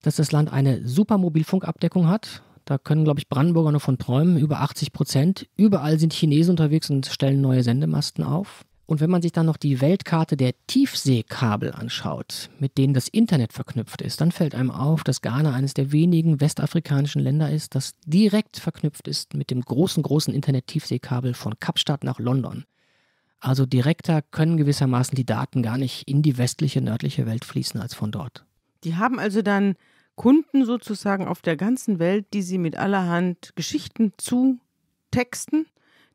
dass das Land eine super Mobilfunkabdeckung hat. Da können, glaube ich, Brandenburger nur von träumen, über 80 Prozent. Überall sind Chinesen unterwegs und stellen neue Sendemasten auf. Und wenn man sich dann noch die Weltkarte der Tiefseekabel anschaut, mit denen das Internet verknüpft ist, dann fällt einem auf, dass Ghana eines der wenigen westafrikanischen Länder ist, das direkt verknüpft ist mit dem großen, großen Internet-Tiefseekabel von Kapstadt nach London. Also direkter können gewissermaßen die Daten gar nicht in die westliche, nördliche Welt fließen als von dort. Die haben also dann Kunden sozusagen auf der ganzen Welt, die sie mit allerhand Geschichten zutexten,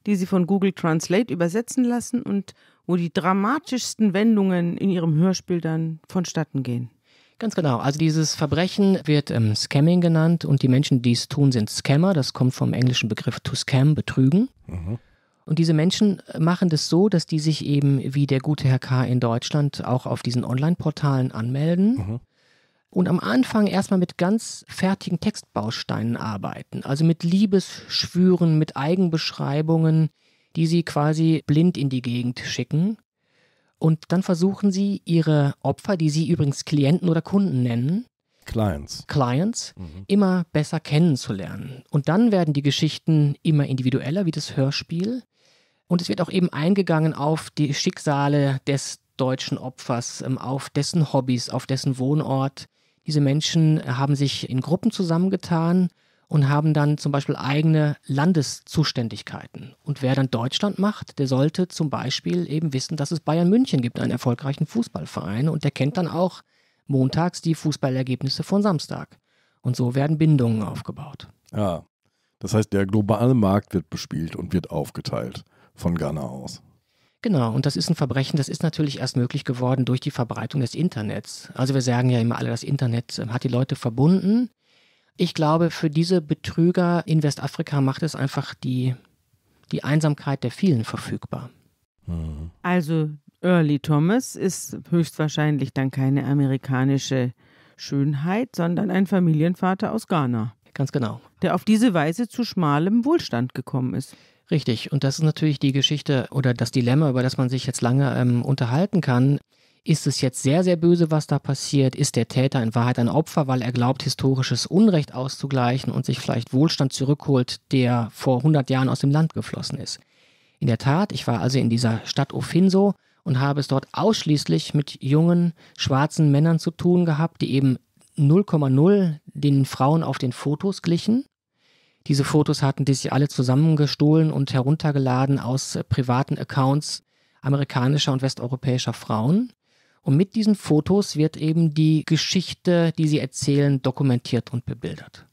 die sie von Google Translate übersetzen lassen und wo die dramatischsten Wendungen in ihrem Hörspiel dann vonstatten gehen. Ganz genau. Also dieses Verbrechen wird ähm, Scamming genannt und die Menschen, die es tun, sind Scammer. Das kommt vom englischen Begriff to scam, betrügen. Mhm. Und diese Menschen machen das so, dass die sich eben wie der gute Herr K. in Deutschland auch auf diesen Online-Portalen anmelden. Mhm. Und am Anfang erstmal mit ganz fertigen Textbausteinen arbeiten, also mit Liebesschwüren, mit Eigenbeschreibungen, die sie quasi blind in die Gegend schicken. Und dann versuchen sie, ihre Opfer, die sie übrigens Klienten oder Kunden nennen, Clients, Clients mhm. immer besser kennenzulernen. Und dann werden die Geschichten immer individueller, wie das Hörspiel. Und es wird auch eben eingegangen auf die Schicksale des deutschen Opfers, ähm, auf dessen Hobbys, auf dessen Wohnort. Diese Menschen haben sich in Gruppen zusammengetan und haben dann zum Beispiel eigene Landeszuständigkeiten. Und wer dann Deutschland macht, der sollte zum Beispiel eben wissen, dass es Bayern München gibt, einen erfolgreichen Fußballverein. Und der kennt dann auch montags die Fußballergebnisse von Samstag. Und so werden Bindungen aufgebaut. Ja, ah. das heißt, der globale Markt wird bespielt und wird aufgeteilt von Ghana aus. Genau, und das ist ein Verbrechen, das ist natürlich erst möglich geworden durch die Verbreitung des Internets. Also wir sagen ja immer alle, das Internet äh, hat die Leute verbunden. Ich glaube, für diese Betrüger in Westafrika macht es einfach die, die Einsamkeit der vielen verfügbar. Mhm. Also Early Thomas ist höchstwahrscheinlich dann keine amerikanische Schönheit, sondern ein Familienvater aus Ghana. Ganz genau. Der auf diese Weise zu schmalem Wohlstand gekommen ist. Richtig, und das ist natürlich die Geschichte oder das Dilemma, über das man sich jetzt lange ähm, unterhalten kann. Ist es jetzt sehr, sehr böse, was da passiert? Ist der Täter in Wahrheit ein Opfer, weil er glaubt, historisches Unrecht auszugleichen und sich vielleicht Wohlstand zurückholt, der vor 100 Jahren aus dem Land geflossen ist? In der Tat, ich war also in dieser Stadt Ofinso und habe es dort ausschließlich mit jungen, schwarzen Männern zu tun gehabt, die eben 0,0 den Frauen auf den Fotos glichen diese Fotos hatten die sich alle zusammengestohlen und heruntergeladen aus äh, privaten Accounts amerikanischer und westeuropäischer Frauen. Und mit diesen Fotos wird eben die Geschichte, die sie erzählen, dokumentiert und bebildert.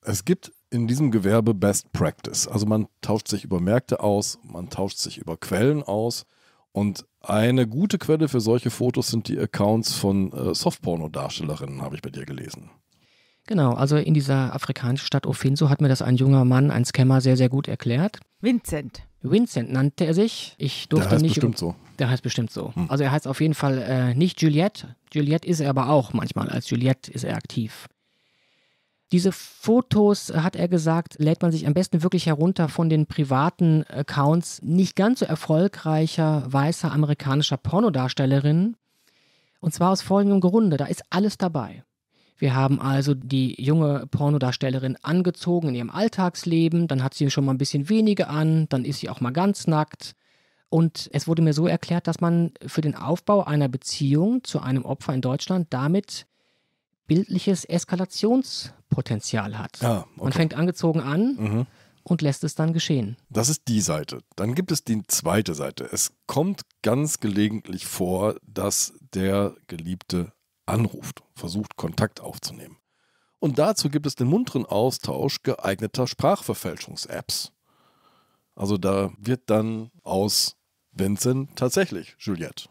Es gibt in diesem Gewerbe Best Practice. Also man tauscht sich über Märkte aus, man tauscht sich über Quellen aus. Und eine gute Quelle für solche Fotos sind die Accounts von äh, Softporno-Darstellerinnen, habe ich bei dir gelesen. Genau, also in dieser afrikanischen Stadt Ofenso hat mir das ein junger Mann, ein Scammer, sehr, sehr gut erklärt. Vincent. Vincent nannte er sich. Ich durfte der heißt nicht. Bestimmt so. Der heißt bestimmt so. Hm. Also er heißt auf jeden Fall äh, nicht Juliette. Juliette ist er aber auch manchmal. Als Juliette ist er aktiv. Diese Fotos, äh, hat er gesagt, lädt man sich am besten wirklich herunter von den privaten Accounts nicht ganz so erfolgreicher weißer amerikanischer Pornodarstellerinnen. Und zwar aus folgendem Grunde. Da ist alles dabei. Wir haben also die junge Pornodarstellerin angezogen in ihrem Alltagsleben, dann hat sie schon mal ein bisschen weniger an, dann ist sie auch mal ganz nackt. Und es wurde mir so erklärt, dass man für den Aufbau einer Beziehung zu einem Opfer in Deutschland damit bildliches Eskalationspotenzial hat. Ah, okay. Man fängt angezogen an. Mhm und lässt es dann geschehen. Das ist die Seite. Dann gibt es die zweite Seite. Es kommt ganz gelegentlich vor, dass der Geliebte anruft, versucht Kontakt aufzunehmen. Und dazu gibt es den munteren Austausch geeigneter Sprachverfälschungs-Apps. Also da wird dann aus Vincent tatsächlich Juliette.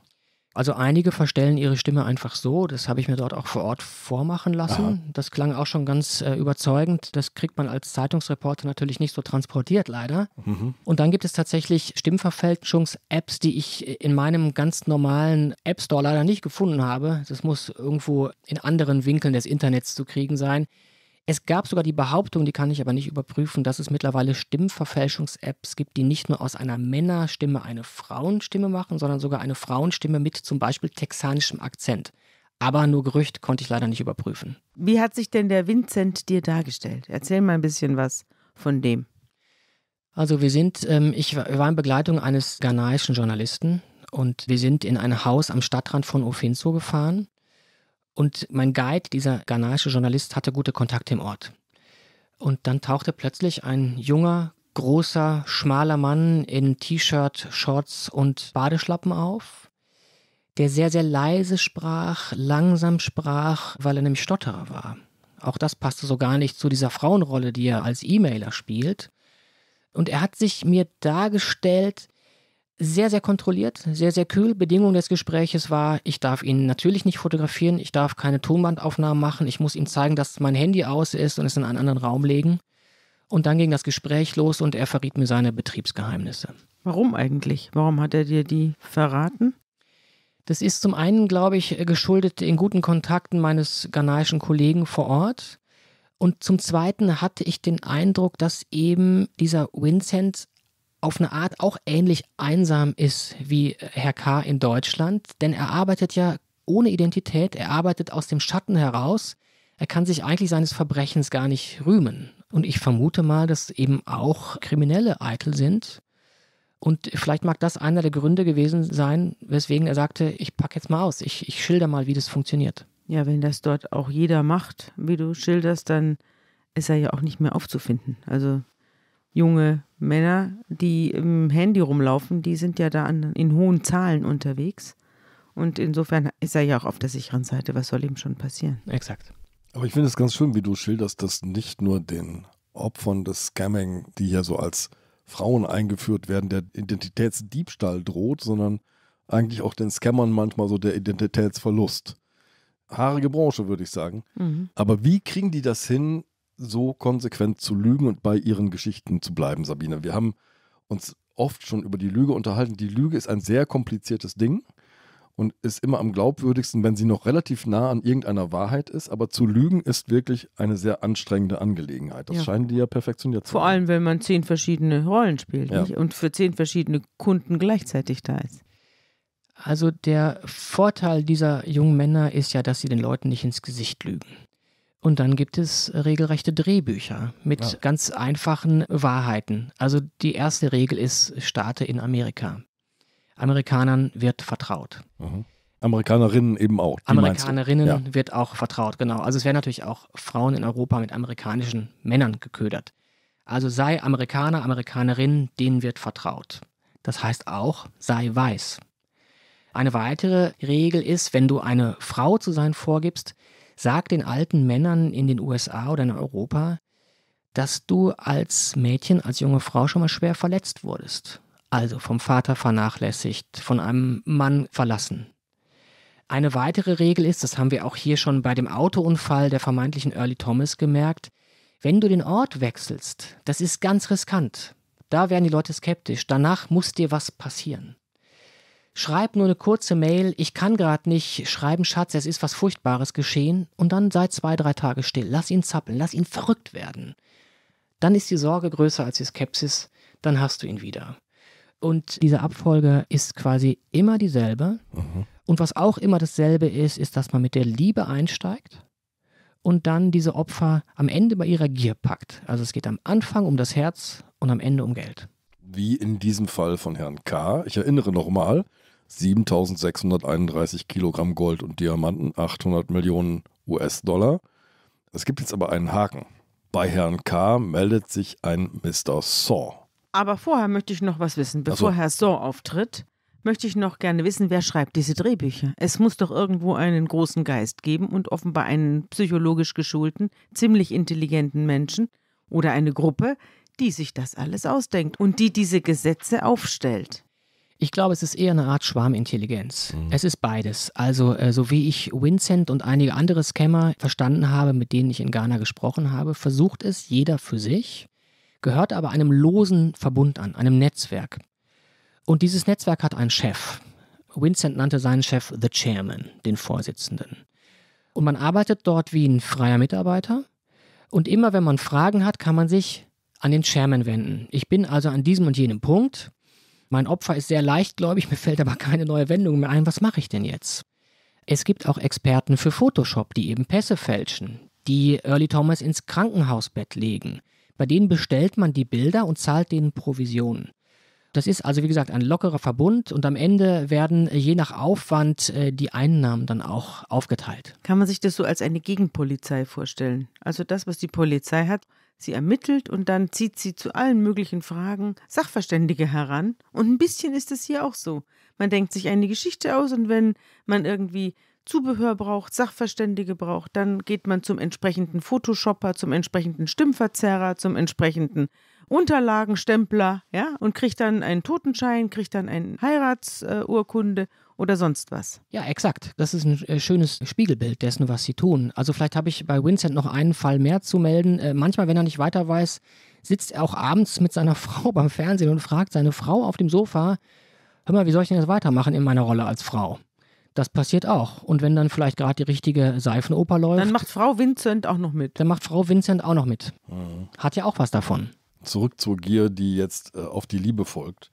Also einige verstellen ihre Stimme einfach so, das habe ich mir dort auch vor Ort vormachen lassen. Aha. Das klang auch schon ganz äh, überzeugend. Das kriegt man als Zeitungsreporter natürlich nicht so transportiert, leider. Mhm. Und dann gibt es tatsächlich Stimmverfälschungs-Apps, die ich in meinem ganz normalen App-Store leider nicht gefunden habe. Das muss irgendwo in anderen Winkeln des Internets zu kriegen sein. Es gab sogar die Behauptung, die kann ich aber nicht überprüfen, dass es mittlerweile Stimmverfälschungs-Apps gibt, die nicht nur aus einer Männerstimme eine Frauenstimme machen, sondern sogar eine Frauenstimme mit zum Beispiel texanischem Akzent. Aber nur Gerücht konnte ich leider nicht überprüfen. Wie hat sich denn der Vincent dir dargestellt? Erzähl mal ein bisschen was von dem. Also wir sind, ähm, ich war in Begleitung eines ghanaischen Journalisten und wir sind in ein Haus am Stadtrand von Ofenso gefahren. Und mein Guide, dieser ghanaische Journalist, hatte gute Kontakte im Ort. Und dann tauchte plötzlich ein junger, großer, schmaler Mann in T-Shirt, Shorts und Badeschlappen auf, der sehr, sehr leise sprach, langsam sprach, weil er nämlich Stotterer war. Auch das passte so gar nicht zu dieser Frauenrolle, die er als E-Mailer spielt. Und er hat sich mir dargestellt, sehr, sehr kontrolliert, sehr, sehr kühl. Bedingung des Gespräches war, ich darf ihn natürlich nicht fotografieren, ich darf keine Tonbandaufnahmen machen, ich muss ihm zeigen, dass mein Handy aus ist und es in einen anderen Raum legen. Und dann ging das Gespräch los und er verriet mir seine Betriebsgeheimnisse. Warum eigentlich? Warum hat er dir die verraten? Das ist zum einen, glaube ich, geschuldet in guten Kontakten meines ghanaischen Kollegen vor Ort. Und zum Zweiten hatte ich den Eindruck, dass eben dieser Vincent auf eine Art auch ähnlich einsam ist wie äh, Herr K. in Deutschland, denn er arbeitet ja ohne Identität, er arbeitet aus dem Schatten heraus, er kann sich eigentlich seines Verbrechens gar nicht rühmen. Und ich vermute mal, dass eben auch Kriminelle eitel sind. Und vielleicht mag das einer der Gründe gewesen sein, weswegen er sagte, ich packe jetzt mal aus, ich, ich schilder mal, wie das funktioniert. Ja, wenn das dort auch jeder macht, wie du schilderst, dann ist er ja auch nicht mehr aufzufinden. Also junge Männer, die im Handy rumlaufen, die sind ja da an, in hohen Zahlen unterwegs. Und insofern ist er ja auch auf der sicheren Seite. Was soll ihm schon passieren? Exakt. Aber ich finde es ganz schön, wie du schilderst, dass nicht nur den Opfern des Scamming, die hier so als Frauen eingeführt werden, der Identitätsdiebstahl droht, sondern eigentlich auch den Scammern manchmal so der Identitätsverlust. Haarige Branche, würde ich sagen. Mhm. Aber wie kriegen die das hin, so konsequent zu lügen und bei ihren Geschichten zu bleiben, Sabine. Wir haben uns oft schon über die Lüge unterhalten. Die Lüge ist ein sehr kompliziertes Ding und ist immer am glaubwürdigsten, wenn sie noch relativ nah an irgendeiner Wahrheit ist. Aber zu lügen ist wirklich eine sehr anstrengende Angelegenheit. Das ja. scheinen die ja perfektioniert zu sein. Vor allem, wenn man zehn verschiedene Rollen spielt ja. und für zehn verschiedene Kunden gleichzeitig da ist. Also der Vorteil dieser jungen Männer ist ja, dass sie den Leuten nicht ins Gesicht lügen. Und dann gibt es regelrechte Drehbücher mit ja. ganz einfachen Wahrheiten. Also die erste Regel ist, starte in Amerika. Amerikanern wird vertraut. Mhm. Amerikanerinnen eben auch. Amerikanerinnen ja. wird auch vertraut, genau. Also es werden natürlich auch Frauen in Europa mit amerikanischen Männern geködert. Also sei Amerikaner, Amerikanerinnen, denen wird vertraut. Das heißt auch, sei weiß. Eine weitere Regel ist, wenn du eine Frau zu sein vorgibst, Sag den alten Männern in den USA oder in Europa, dass du als Mädchen, als junge Frau schon mal schwer verletzt wurdest. Also vom Vater vernachlässigt, von einem Mann verlassen. Eine weitere Regel ist, das haben wir auch hier schon bei dem Autounfall der vermeintlichen Early Thomas gemerkt, wenn du den Ort wechselst, das ist ganz riskant. Da werden die Leute skeptisch. Danach muss dir was passieren schreib nur eine kurze Mail, ich kann gerade nicht schreiben, Schatz, es ist was Furchtbares geschehen und dann sei zwei, drei Tage still, lass ihn zappeln, lass ihn verrückt werden. Dann ist die Sorge größer als die Skepsis, dann hast du ihn wieder. Und diese Abfolge ist quasi immer dieselbe. Mhm. Und was auch immer dasselbe ist, ist, dass man mit der Liebe einsteigt und dann diese Opfer am Ende bei ihrer Gier packt. Also es geht am Anfang um das Herz und am Ende um Geld. Wie in diesem Fall von Herrn K. Ich erinnere nochmal, 7631 Kilogramm Gold und Diamanten, 800 Millionen US-Dollar. Es gibt jetzt aber einen Haken. Bei Herrn K. meldet sich ein Mr. Saw. Aber vorher möchte ich noch was wissen. Bevor so. Herr Saw auftritt, möchte ich noch gerne wissen, wer schreibt diese Drehbücher? Es muss doch irgendwo einen großen Geist geben und offenbar einen psychologisch geschulten, ziemlich intelligenten Menschen oder eine Gruppe, die sich das alles ausdenkt und die diese Gesetze aufstellt. Ich glaube, es ist eher eine Art Schwarmintelligenz. Mhm. Es ist beides. Also, äh, so wie ich Vincent und einige andere Scammer verstanden habe, mit denen ich in Ghana gesprochen habe, versucht es jeder für sich, gehört aber einem losen Verbund an, einem Netzwerk. Und dieses Netzwerk hat einen Chef. Vincent nannte seinen Chef The Chairman, den Vorsitzenden. Und man arbeitet dort wie ein freier Mitarbeiter. Und immer wenn man Fragen hat, kann man sich an den Chairman wenden. Ich bin also an diesem und jenem Punkt. Mein Opfer ist sehr leichtgläubig, <laughs> mir fällt aber keine neue Wendung mehr ein. Was mache ich denn jetzt? Es gibt auch Experten für Photoshop, die eben Pässe fälschen, die Early Thomas ins Krankenhausbett legen. Bei denen bestellt man die Bilder und zahlt denen Provisionen. Das ist also, wie gesagt, ein lockerer Verbund und am Ende werden äh, je nach Aufwand äh, die Einnahmen dann auch aufgeteilt. Kann man sich das so als eine Gegenpolizei vorstellen? Also das, was die Polizei hat, Sie ermittelt und dann zieht sie zu allen möglichen Fragen Sachverständige heran. Und ein bisschen ist es hier auch so. Man denkt sich eine Geschichte aus und wenn man irgendwie Zubehör braucht, Sachverständige braucht, dann geht man zum entsprechenden Photoshopper, zum entsprechenden Stimmverzerrer, zum entsprechenden Unterlagenstempler, ja, und kriegt dann einen Totenschein, kriegt dann eine Heiratsurkunde oder sonst was. Ja, exakt. Das ist ein äh, schönes Spiegelbild dessen, was sie tun. Also vielleicht habe ich bei Vincent noch einen Fall mehr zu melden. Äh, manchmal, wenn er nicht weiter weiß, sitzt er auch abends mit seiner <laughs> Frau beim Fernsehen und fragt seine Frau auf dem Sofa, hör mal, wie soll ich denn das weitermachen in meiner Rolle als Frau? Das passiert auch. Und wenn dann vielleicht gerade die richtige Seifenoper läuft. Dann macht Frau Vincent auch noch mit. Dann macht Frau Vincent auch noch mit. Mhm. Hat ja auch was davon. Zurück zur Gier, die jetzt äh, auf die Liebe folgt.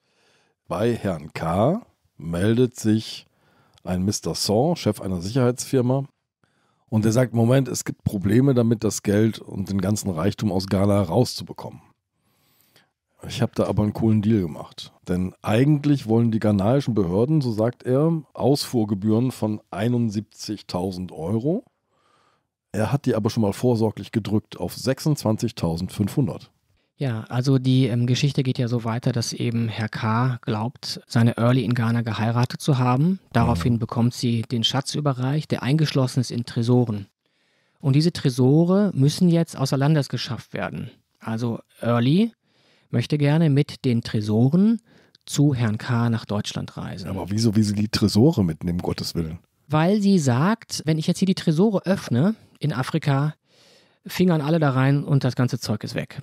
Bei Herrn K meldet sich ein Mr. Saw, Chef einer Sicherheitsfirma, und der sagt, Moment, es gibt Probleme damit, das Geld und den ganzen Reichtum aus Ghana rauszubekommen. Ich habe da aber einen coolen Deal gemacht. Denn eigentlich wollen die ghanaischen Behörden, so sagt er, Ausfuhrgebühren von 71.000 Euro. Er hat die aber schon mal vorsorglich gedrückt auf 26.500. Ja, also die ähm, Geschichte geht ja so weiter, dass eben Herr K. glaubt, seine Early in Ghana geheiratet zu haben. Daraufhin mhm. bekommt sie den Schatz überreicht, der eingeschlossen ist in Tresoren. Und diese Tresore müssen jetzt außer Landes geschafft werden. Also Early möchte gerne mit den Tresoren zu Herrn K. nach Deutschland reisen. Aber wieso will sie die Tresore mitnehmen, Gottes Willen? Weil sie sagt, wenn ich jetzt hier die Tresore öffne in Afrika, fingern alle da rein und das ganze Zeug ist weg.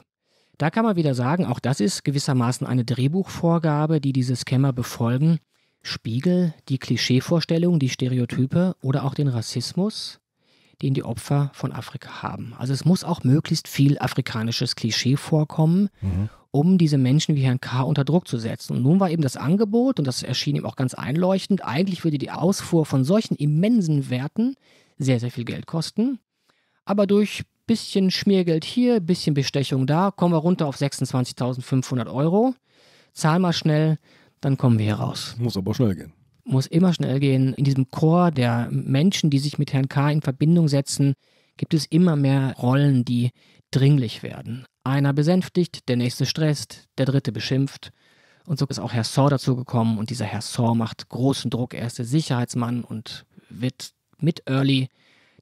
Da kann man wieder sagen, auch das ist gewissermaßen eine Drehbuchvorgabe, die diese Scammer befolgen. Spiegel die Klischeevorstellungen, die Stereotype oder auch den Rassismus, den die Opfer von Afrika haben. Also es muss auch möglichst viel afrikanisches Klischee vorkommen, mhm. um diese Menschen wie Herrn K. unter Druck zu setzen. Und nun war eben das Angebot, und das erschien ihm auch ganz einleuchtend, eigentlich würde die Ausfuhr von solchen immensen Werten sehr, sehr viel Geld kosten. Aber durch bisschen Schmiergeld hier, bisschen Bestechung da, kommen wir runter auf 26.500 Euro. Zahl mal schnell, dann kommen wir hier raus. Muss aber schnell gehen. Muss immer schnell gehen. In diesem Chor der Menschen, die sich mit Herrn K. in Verbindung setzen, gibt es immer mehr Rollen, die dringlich werden. Einer besänftigt, der nächste stresst, der dritte beschimpft. Und so ist auch Herr Saw dazugekommen und dieser Herr Saw macht großen Druck. Er ist der Sicherheitsmann und wird mit Early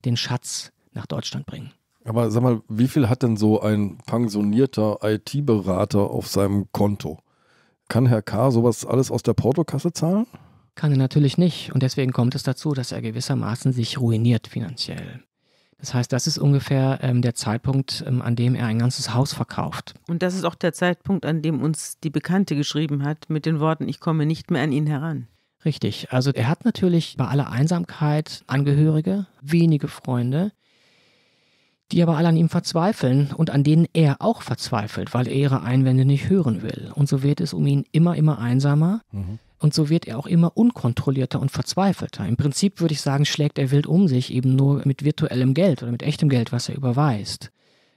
den Schatz nach Deutschland bringen. Aber sag mal, wie viel hat denn so ein pensionierter IT-Berater auf seinem Konto? Kann Herr K. sowas alles aus der Portokasse zahlen? Kann er natürlich nicht. Und deswegen kommt es dazu, dass er gewissermaßen sich ruiniert finanziell. Das heißt, das ist ungefähr ähm, der Zeitpunkt, ähm, an dem er ein ganzes Haus verkauft. Und das ist auch der Zeitpunkt, an dem uns die Bekannte geschrieben hat mit den Worten, ich komme nicht mehr an ihn heran. Richtig, also er hat natürlich bei aller Einsamkeit Angehörige, wenige Freunde, die aber alle an ihm verzweifeln und an denen er auch verzweifelt, weil er ihre Einwände nicht hören will. Und so wird es um ihn immer, immer einsamer. Mhm. Und so wird er auch immer unkontrollierter und verzweifelter. Im Prinzip würde ich sagen, schlägt er wild um sich, eben nur mit virtuellem Geld oder mit echtem Geld, was er überweist.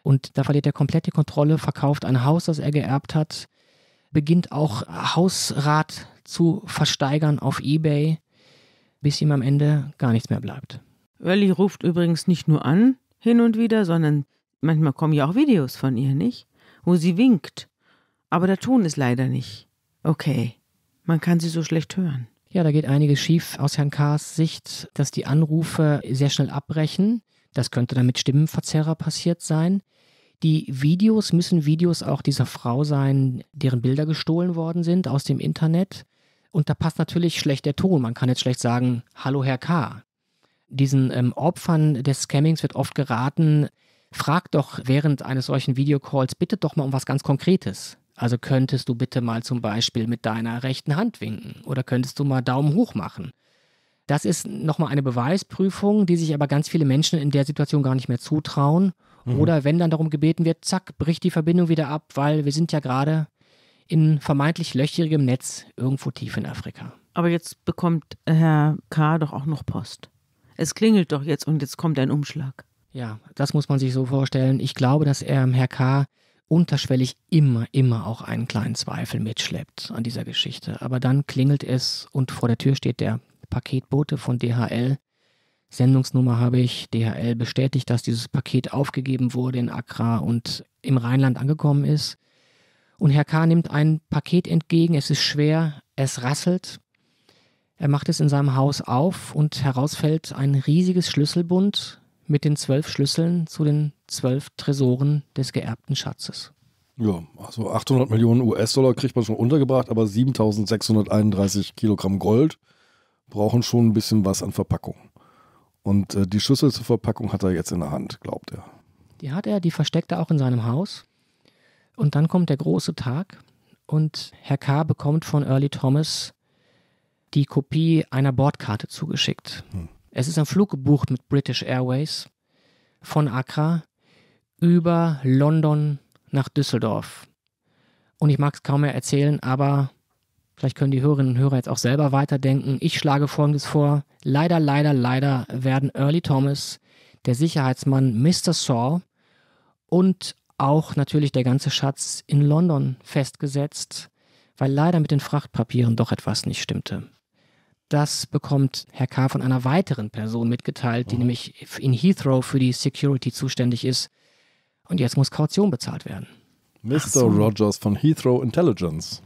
Und da verliert er komplett die Kontrolle, verkauft ein Haus, das er geerbt hat, beginnt auch Hausrat zu versteigern auf eBay, bis ihm am Ende gar nichts mehr bleibt. Early ruft übrigens nicht nur an, hin und wieder, sondern manchmal kommen ja auch Videos von ihr, nicht? Wo sie winkt. Aber der Ton ist leider nicht. Okay, man kann sie so schlecht hören. Ja, da geht einiges schief aus Herrn K.s Sicht, dass die Anrufe sehr schnell abbrechen. Das könnte dann mit Stimmenverzerrer passiert sein. Die Videos müssen Videos auch dieser Frau sein, deren Bilder gestohlen worden sind aus dem Internet. Und da passt natürlich schlecht der Ton. Man kann jetzt schlecht sagen, hallo Herr K. Diesen ähm, Opfern des Scammings wird oft geraten, frag doch während eines solchen Videocalls bitte doch mal um was ganz Konkretes. Also könntest du bitte mal zum Beispiel mit deiner rechten Hand winken oder könntest du mal Daumen hoch machen. Das ist nochmal eine Beweisprüfung, die sich aber ganz viele Menschen in der Situation gar nicht mehr zutrauen. Mhm. Oder wenn dann darum gebeten wird, zack, bricht die Verbindung wieder ab, weil wir sind ja gerade in vermeintlich löcherigem Netz irgendwo tief in Afrika. Aber jetzt bekommt Herr K. doch auch noch Post. Es klingelt doch jetzt und jetzt kommt ein Umschlag. Ja, das muss man sich so vorstellen. Ich glaube, dass ähm, Herr K. unterschwellig immer, immer auch einen kleinen Zweifel mitschleppt an dieser Geschichte. Aber dann klingelt es und vor der Tür steht der Paketbote von DHL. Sendungsnummer habe ich. DHL bestätigt, dass dieses Paket aufgegeben wurde in Accra und im Rheinland angekommen ist. Und Herr K. nimmt ein Paket entgegen. Es ist schwer, es rasselt. Er macht es in seinem Haus auf und herausfällt ein riesiges Schlüsselbund mit den zwölf Schlüsseln zu den zwölf Tresoren des geerbten Schatzes. Ja, also 800 Millionen US-Dollar kriegt man schon untergebracht, aber 7631 Kilogramm Gold brauchen schon ein bisschen was an Verpackung. Und äh, die Schlüssel zur Verpackung hat er jetzt in der Hand, glaubt er. Die hat er, die versteckt er auch in seinem Haus. Und dann kommt der große Tag und Herr K. bekommt von Early Thomas die Kopie einer Bordkarte zugeschickt. Hm. Es ist ein Flug gebucht mit British Airways von Accra über London nach Düsseldorf. Und ich mag es kaum mehr erzählen, aber vielleicht können die Hörerinnen und Hörer jetzt auch selber weiterdenken. Ich schlage Folgendes vor. Leider, leider, leider werden Early Thomas, der Sicherheitsmann Mr. Saw und auch natürlich der ganze Schatz in London festgesetzt, weil leider mit den Frachtpapieren doch etwas nicht stimmte. Das bekommt Herr K. von einer weiteren Person mitgeteilt, die mhm. nämlich in Heathrow für die Security zuständig ist. Und jetzt muss Kaution bezahlt werden. Mr. So. Rogers von Heathrow Intelligence.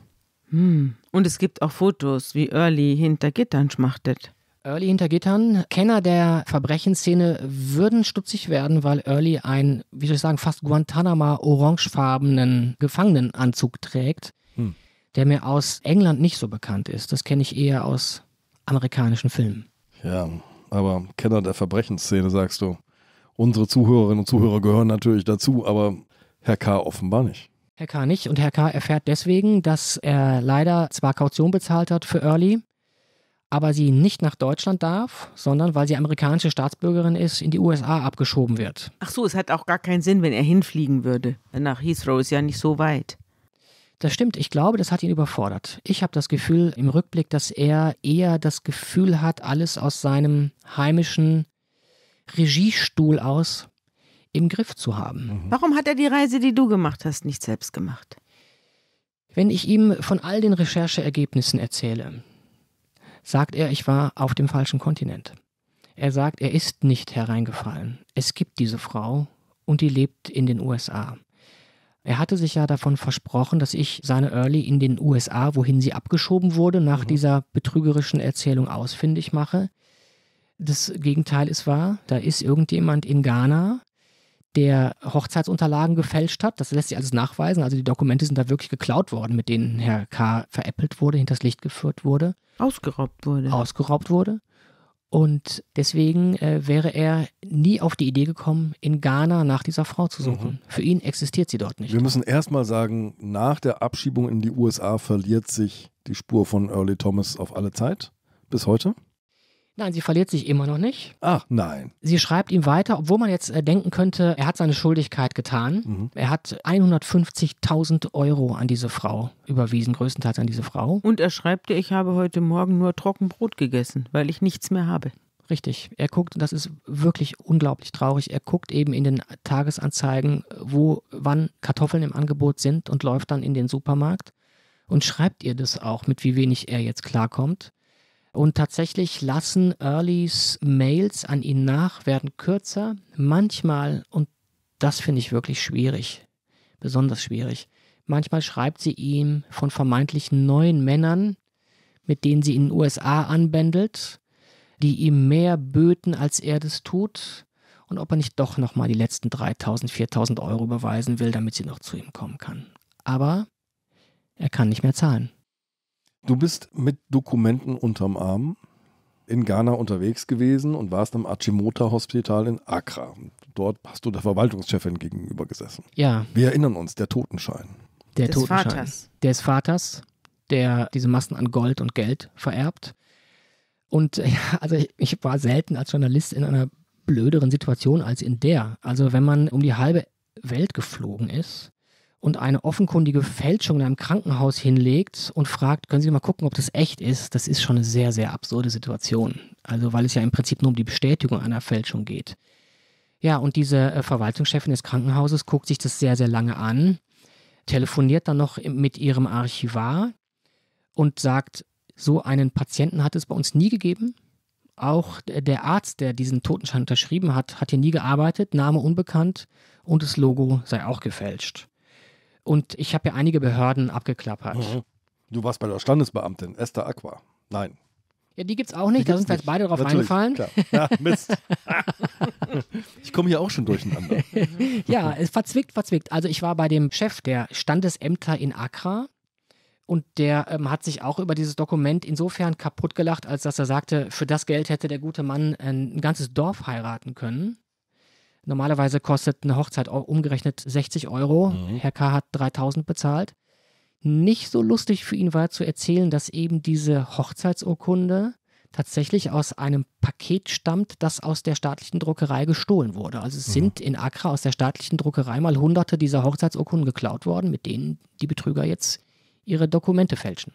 Hm. Und es gibt auch Fotos, wie Early hinter Gittern schmachtet. Early hinter Gittern. Kenner der Verbrechensszene würden stutzig werden, weil Early einen, wie soll ich sagen, fast Guantanamo-orangefarbenen Gefangenenanzug trägt, hm. der mir aus England nicht so bekannt ist. Das kenne ich eher aus amerikanischen Filmen. Ja, aber Kenner der Verbrechensszene, sagst du. Unsere Zuhörerinnen und Zuhörer gehören natürlich dazu, aber Herr K. offenbar nicht. Herr K. nicht. Und Herr K. erfährt deswegen, dass er leider zwar Kaution bezahlt hat für Early, aber sie nicht nach Deutschland darf, sondern weil sie amerikanische Staatsbürgerin ist, in die USA abgeschoben wird. Ach so, es hat auch gar keinen Sinn, wenn er hinfliegen würde. Nach Heathrow ist ja nicht so weit. Das stimmt, ich glaube, das hat ihn überfordert. Ich habe das Gefühl im Rückblick, dass er eher das Gefühl hat, alles aus seinem heimischen Regiestuhl aus im Griff zu haben. Mhm. Warum hat er die Reise, die du gemacht hast, nicht selbst gemacht? Wenn ich ihm von all den Rechercheergebnissen erzähle, sagt er, ich war auf dem falschen Kontinent. Er sagt, er ist nicht hereingefallen. Es gibt diese Frau und die lebt in den USA. Er hatte sich ja davon versprochen, dass ich seine Early in den USA, wohin sie abgeschoben wurde, nach mhm. dieser betrügerischen Erzählung ausfindig mache. Das Gegenteil ist wahr. Da ist irgendjemand in Ghana, der Hochzeitsunterlagen gefälscht hat. Das lässt sich alles nachweisen. Also die Dokumente sind da wirklich geklaut worden, mit denen Herr K. veräppelt wurde, hinters Licht geführt wurde. Ausgeraubt wurde. Ausgeraubt wurde. Und deswegen äh, wäre er nie auf die Idee gekommen, in Ghana nach dieser Frau zu suchen. Mhm. Für ihn existiert sie dort nicht. Wir müssen erstmal sagen, nach der Abschiebung in die USA verliert sich die Spur von Early Thomas auf alle Zeit. Bis heute. Nein, sie verliert sich immer noch nicht. Ach nein. Sie schreibt ihm weiter, obwohl man jetzt äh, denken könnte, er hat seine Schuldigkeit getan. Mhm. Er hat 150.000 Euro an diese Frau überwiesen, größtenteils an diese Frau. Und er schreibt ihr, ich habe heute Morgen nur Trockenbrot gegessen, weil ich nichts mehr habe. Richtig. Er guckt, und das ist wirklich unglaublich traurig, er guckt eben in den Tagesanzeigen, wo, wann Kartoffeln im Angebot sind und läuft dann in den Supermarkt und schreibt ihr das auch, mit wie wenig er jetzt klarkommt. Und tatsächlich lassen Earlys Mails an ihn nach, werden kürzer, manchmal, und das finde ich wirklich schwierig, besonders schwierig, manchmal schreibt sie ihm von vermeintlichen neuen Männern, mit denen sie in den USA anbändelt, die ihm mehr böten, als er das tut, und ob er nicht doch nochmal die letzten 3000, 4000 Euro überweisen will, damit sie noch zu ihm kommen kann. Aber er kann nicht mehr zahlen. Du bist mit Dokumenten unterm Arm in Ghana unterwegs gewesen und warst im Achimota-Hospital in Accra. Dort hast du der Verwaltungschefin gegenüber gesessen. Ja. Wir erinnern uns, der Totenschein. Der des Totenschein. Vaters. Des Vaters, der diese Massen an Gold und Geld vererbt. Und äh, ja, also ich war selten als Journalist in einer blöderen Situation als in der. Also wenn man um die halbe Welt geflogen ist, und eine offenkundige Fälschung in einem Krankenhaus hinlegt und fragt, können Sie mal gucken, ob das echt ist, das ist schon eine sehr, sehr absurde Situation. Also weil es ja im Prinzip nur um die Bestätigung einer Fälschung geht. Ja, und diese äh, Verwaltungschefin des Krankenhauses guckt sich das sehr, sehr lange an, telefoniert dann noch mit ihrem Archivar und sagt, so einen Patienten hat es bei uns nie gegeben. Auch der Arzt, der diesen Totenschein unterschrieben hat, hat hier nie gearbeitet, Name unbekannt und das Logo sei auch gefälscht. Und ich habe ja einige Behörden abgeklappert. Mhm. Du warst bei der Standesbeamtin, Esther Aqua. Nein. Ja, die gibt's auch nicht, die da sind wir beide drauf Natürlich, reingefallen. Klar. Ja, Mist. <laughs> ich komme hier auch schon durcheinander. <laughs> ja, verzwickt, verzwickt. Also ich war bei dem Chef der Standesämter in Accra und der ähm, hat sich auch über dieses Dokument insofern kaputt gelacht, als dass er sagte, für das Geld hätte der gute Mann äh, ein ganzes Dorf heiraten können. Normalerweise kostet eine Hochzeit umgerechnet 60 Euro. Mhm. Herr K. hat 3000 bezahlt. Nicht so lustig für ihn war zu erzählen, dass eben diese Hochzeitsurkunde tatsächlich aus einem Paket stammt, das aus der staatlichen Druckerei gestohlen wurde. Also es mhm. sind in Accra aus der staatlichen Druckerei mal hunderte dieser Hochzeitsurkunden geklaut worden, mit denen die Betrüger jetzt ihre Dokumente fälschen.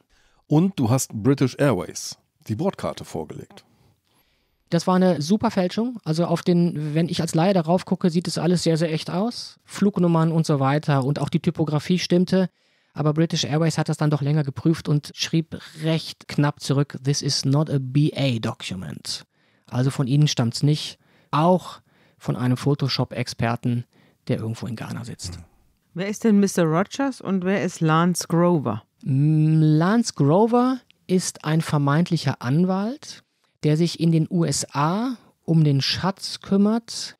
Und du hast British Airways die Bordkarte vorgelegt. Das war eine super Fälschung. Also auf den, wenn ich als Laie darauf gucke, sieht es alles sehr, sehr echt aus. Flugnummern und so weiter und auch die Typografie stimmte. Aber British Airways hat das dann doch länger geprüft und schrieb recht knapp zurück, this is not a BA document. Also von ihnen stammt es nicht. Auch von einem Photoshop-Experten, der irgendwo in Ghana sitzt. Mhm. Wer ist denn Mr. Rogers und wer ist Lance Grover? Lance Grover ist ein vermeintlicher Anwalt, der sich in den USA um den Schatz kümmert,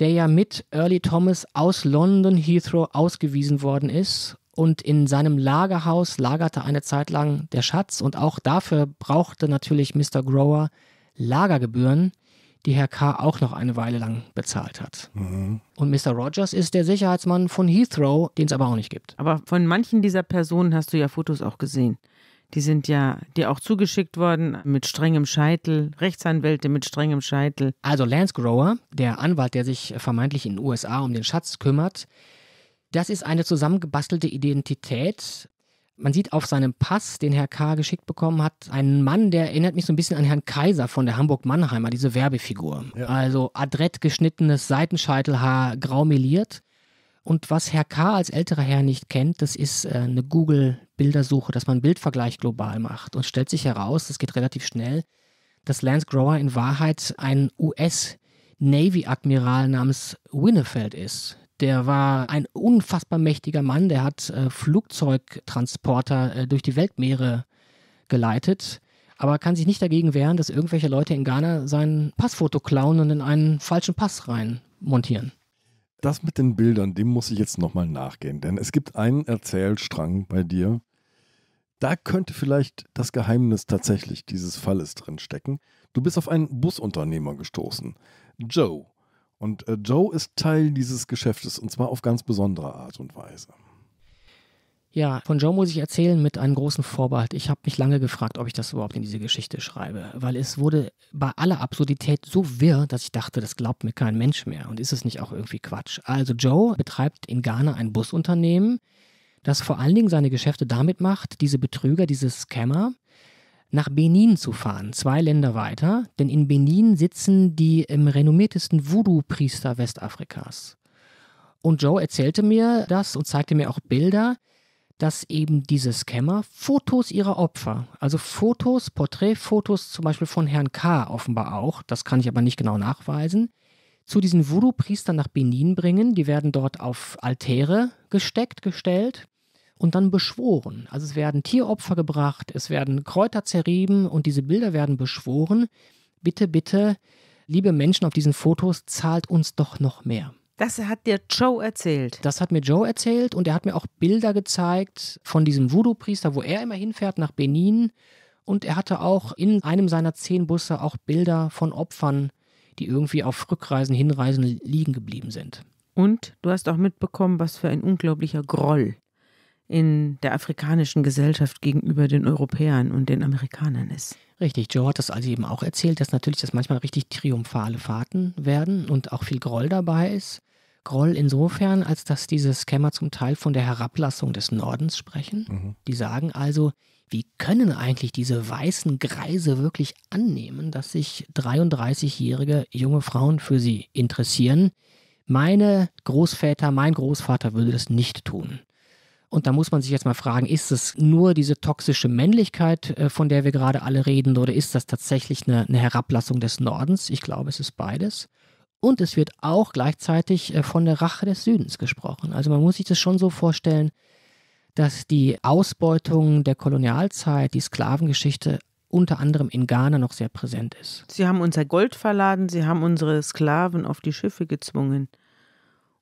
der ja mit Early Thomas aus London Heathrow ausgewiesen worden ist. Und in seinem Lagerhaus lagerte eine Zeit lang der Schatz. Und auch dafür brauchte natürlich Mr. Grower Lagergebühren, die Herr K. auch noch eine Weile lang bezahlt hat. Mhm. Und Mr. Rogers ist der Sicherheitsmann von Heathrow, den es aber auch nicht gibt. Aber von manchen dieser Personen hast du ja Fotos auch gesehen. Die sind ja dir auch zugeschickt worden mit strengem Scheitel, Rechtsanwälte mit strengem Scheitel. Also Lance Grower, der Anwalt, der sich vermeintlich in den USA um den Schatz kümmert, das ist eine zusammengebastelte Identität. Man sieht auf seinem Pass, den Herr K. geschickt bekommen hat, einen Mann, der erinnert mich so ein bisschen an Herrn Kaiser von der Hamburg-Mannheimer, diese Werbefigur. Ja. Also adrett geschnittenes Seitenscheitelhaar, meliert. Und was Herr K. als älterer Herr nicht kennt, das ist äh, eine Google-Bildersuche, dass man einen Bildvergleich global macht. Und stellt sich heraus, das geht relativ schnell, dass Lance Grower in Wahrheit ein US-Navy-Admiral namens Winnefeld ist. Der war ein unfassbar mächtiger Mann, der hat äh, Flugzeugtransporter äh, durch die Weltmeere geleitet, aber kann sich nicht dagegen wehren, dass irgendwelche Leute in Ghana sein Passfoto klauen und in einen falschen Pass rein montieren das mit den Bildern, dem muss ich jetzt nochmal nachgehen, denn es gibt einen Erzählstrang bei dir. Da könnte vielleicht das Geheimnis tatsächlich dieses Falles drin stecken. Du bist auf einen Busunternehmer gestoßen, Joe. Und äh, Joe ist Teil dieses Geschäftes und zwar auf ganz besondere Art und Weise. Ja, von Joe muss ich erzählen mit einem großen Vorbehalt. Ich habe mich lange gefragt, ob ich das überhaupt in diese Geschichte schreibe, weil es wurde bei aller Absurdität so wirr, dass ich dachte, das glaubt mir kein Mensch mehr. Und ist es nicht auch irgendwie Quatsch? Also Joe betreibt in Ghana ein Busunternehmen, das vor allen Dingen seine Geschäfte damit macht, diese Betrüger, diese Scammer nach Benin zu fahren, zwei Länder weiter, denn in Benin sitzen die im ähm, renommiertesten Voodoo-Priester Westafrikas. Und Joe erzählte mir das und zeigte mir auch Bilder, dass eben diese Scammer Fotos ihrer Opfer, also Fotos, Porträtfotos zum Beispiel von Herrn K. offenbar auch, das kann ich aber nicht genau nachweisen, zu diesen Voodoo-Priestern nach Benin bringen. Die werden dort auf Altäre gesteckt, gestellt und dann beschworen. Also es werden Tieropfer gebracht, es werden Kräuter zerrieben und diese Bilder werden beschworen. Bitte, bitte, liebe Menschen auf diesen Fotos, zahlt uns doch noch mehr. Das hat dir Joe erzählt. Das hat mir Joe erzählt und er hat mir auch Bilder gezeigt von diesem Voodoo-Priester, wo er immer hinfährt nach Benin. Und er hatte auch in einem seiner zehn Busse auch Bilder von Opfern, die irgendwie auf Rückreisen, Hinreisen liegen geblieben sind. Und du hast auch mitbekommen, was für ein unglaublicher Groll in der afrikanischen Gesellschaft gegenüber den Europäern und den Amerikanern ist. Richtig, Joe hat das also eben auch erzählt, dass natürlich das manchmal richtig triumphale Fahrten werden und auch viel Groll dabei ist. Groll insofern, als dass diese Scammer zum Teil von der Herablassung des Nordens sprechen. Mhm. Die sagen also, wie können eigentlich diese weißen Greise wirklich annehmen, dass sich 33-jährige junge Frauen für sie interessieren? Meine Großväter, mein Großvater würde das nicht tun. Und da muss man sich jetzt mal fragen, ist es nur diese toxische Männlichkeit, äh, von der wir gerade alle reden, oder ist das tatsächlich eine, eine Herablassung des Nordens? Ich glaube, es ist beides. Und es wird auch gleichzeitig äh, von der Rache des Südens gesprochen. Also man muss sich das schon so vorstellen, dass die Ausbeutung der Kolonialzeit, die Sklavengeschichte unter anderem in Ghana noch sehr präsent ist. Sie haben unser Gold verladen, sie haben unsere Sklaven auf die Schiffe gezwungen.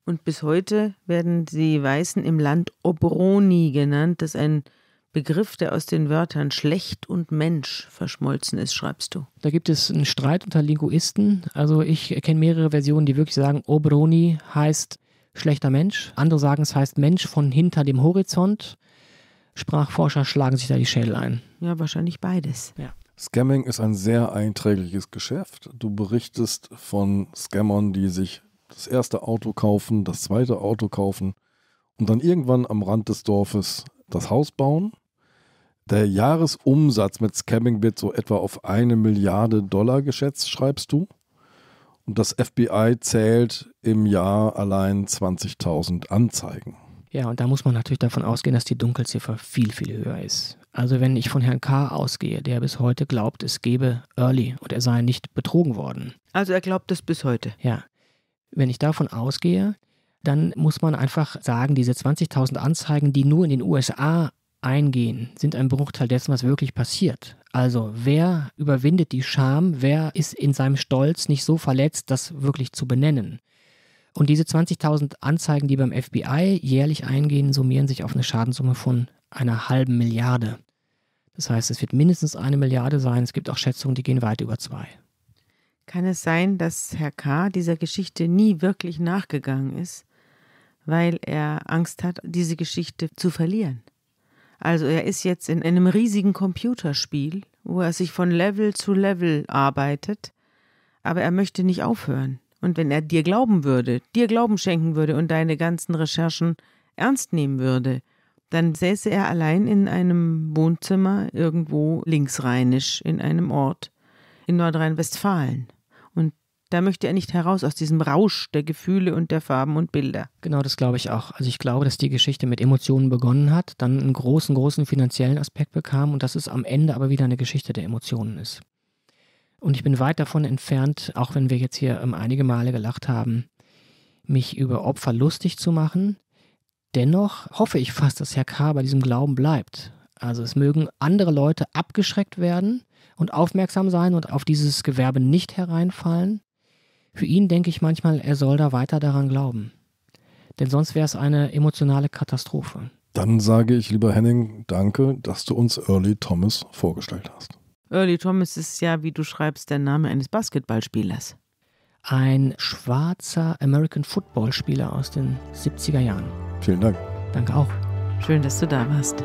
Und bis heute werden die Weißen im Land Obroni genannt. Das ist ein Begriff, der aus den Wörtern schlecht und Mensch verschmolzen ist, schreibst du. Da gibt es einen Streit unter Linguisten. Also ich kenne mehrere Versionen, die wirklich sagen, Obroni heißt schlechter Mensch. Andere sagen, es heißt Mensch von hinter dem Horizont. Sprachforscher schlagen sich da die Schädel ein. Ja, wahrscheinlich beides. Ja. Scamming ist ein sehr einträgliches Geschäft. Du berichtest von Scammern, die sich das erste Auto kaufen, das zweite Auto kaufen und dann irgendwann am Rand des Dorfes das Haus bauen. Der Jahresumsatz mit Scamming wird so etwa auf eine Milliarde Dollar geschätzt, schreibst du. Und das FBI zählt im Jahr allein 20.000 Anzeigen. Ja, und da muss man natürlich davon ausgehen, dass die Dunkelziffer viel, viel höher ist. Also wenn ich von Herrn K. ausgehe, der bis heute glaubt, es gebe Early und er sei nicht betrogen worden. Also er glaubt es bis heute. Ja, wenn ich davon ausgehe, dann muss man einfach sagen, diese 20.000 Anzeigen, die nur in den USA eingehen, sind ein Bruchteil dessen, was wirklich passiert. Also wer überwindet die Scham, wer ist in seinem Stolz nicht so verletzt, das wirklich zu benennen. Und diese 20.000 Anzeigen, die beim FBI jährlich eingehen, summieren sich auf eine Schadenssumme von einer halben Milliarde. Das heißt, es wird mindestens eine Milliarde sein. Es gibt auch Schätzungen, die gehen weit über zwei. Kann es sein, dass Herr K. dieser Geschichte nie wirklich nachgegangen ist, weil er Angst hat, diese Geschichte zu verlieren? Also er ist jetzt in einem riesigen Computerspiel, wo er sich von Level zu Level arbeitet, aber er möchte nicht aufhören. Und wenn er dir glauben würde, dir Glauben schenken würde und deine ganzen Recherchen ernst nehmen würde, dann säße er allein in einem Wohnzimmer irgendwo linksrheinisch in einem Ort in Nordrhein-Westfalen. Da möchte er nicht heraus aus diesem Rausch der Gefühle und der Farben und Bilder. Genau, das glaube ich auch. Also ich glaube, dass die Geschichte mit Emotionen begonnen hat, dann einen großen, großen finanziellen Aspekt bekam und dass es am Ende aber wieder eine Geschichte der Emotionen ist. Und ich bin weit davon entfernt, auch wenn wir jetzt hier ähm, einige Male gelacht haben, mich über Opfer lustig zu machen. Dennoch hoffe ich fast, dass Herr K. bei diesem Glauben bleibt. Also es mögen andere Leute abgeschreckt werden und aufmerksam sein und auf dieses Gewerbe nicht hereinfallen. Für ihn denke ich manchmal, er soll da weiter daran glauben. Denn sonst wäre es eine emotionale Katastrophe. Dann sage ich, lieber Henning, danke, dass du uns Early Thomas vorgestellt hast. Early Thomas ist ja, wie du schreibst, der Name eines Basketballspielers. Ein schwarzer American Football-Spieler aus den 70er Jahren. Vielen Dank. Danke auch. Schön, dass du da warst.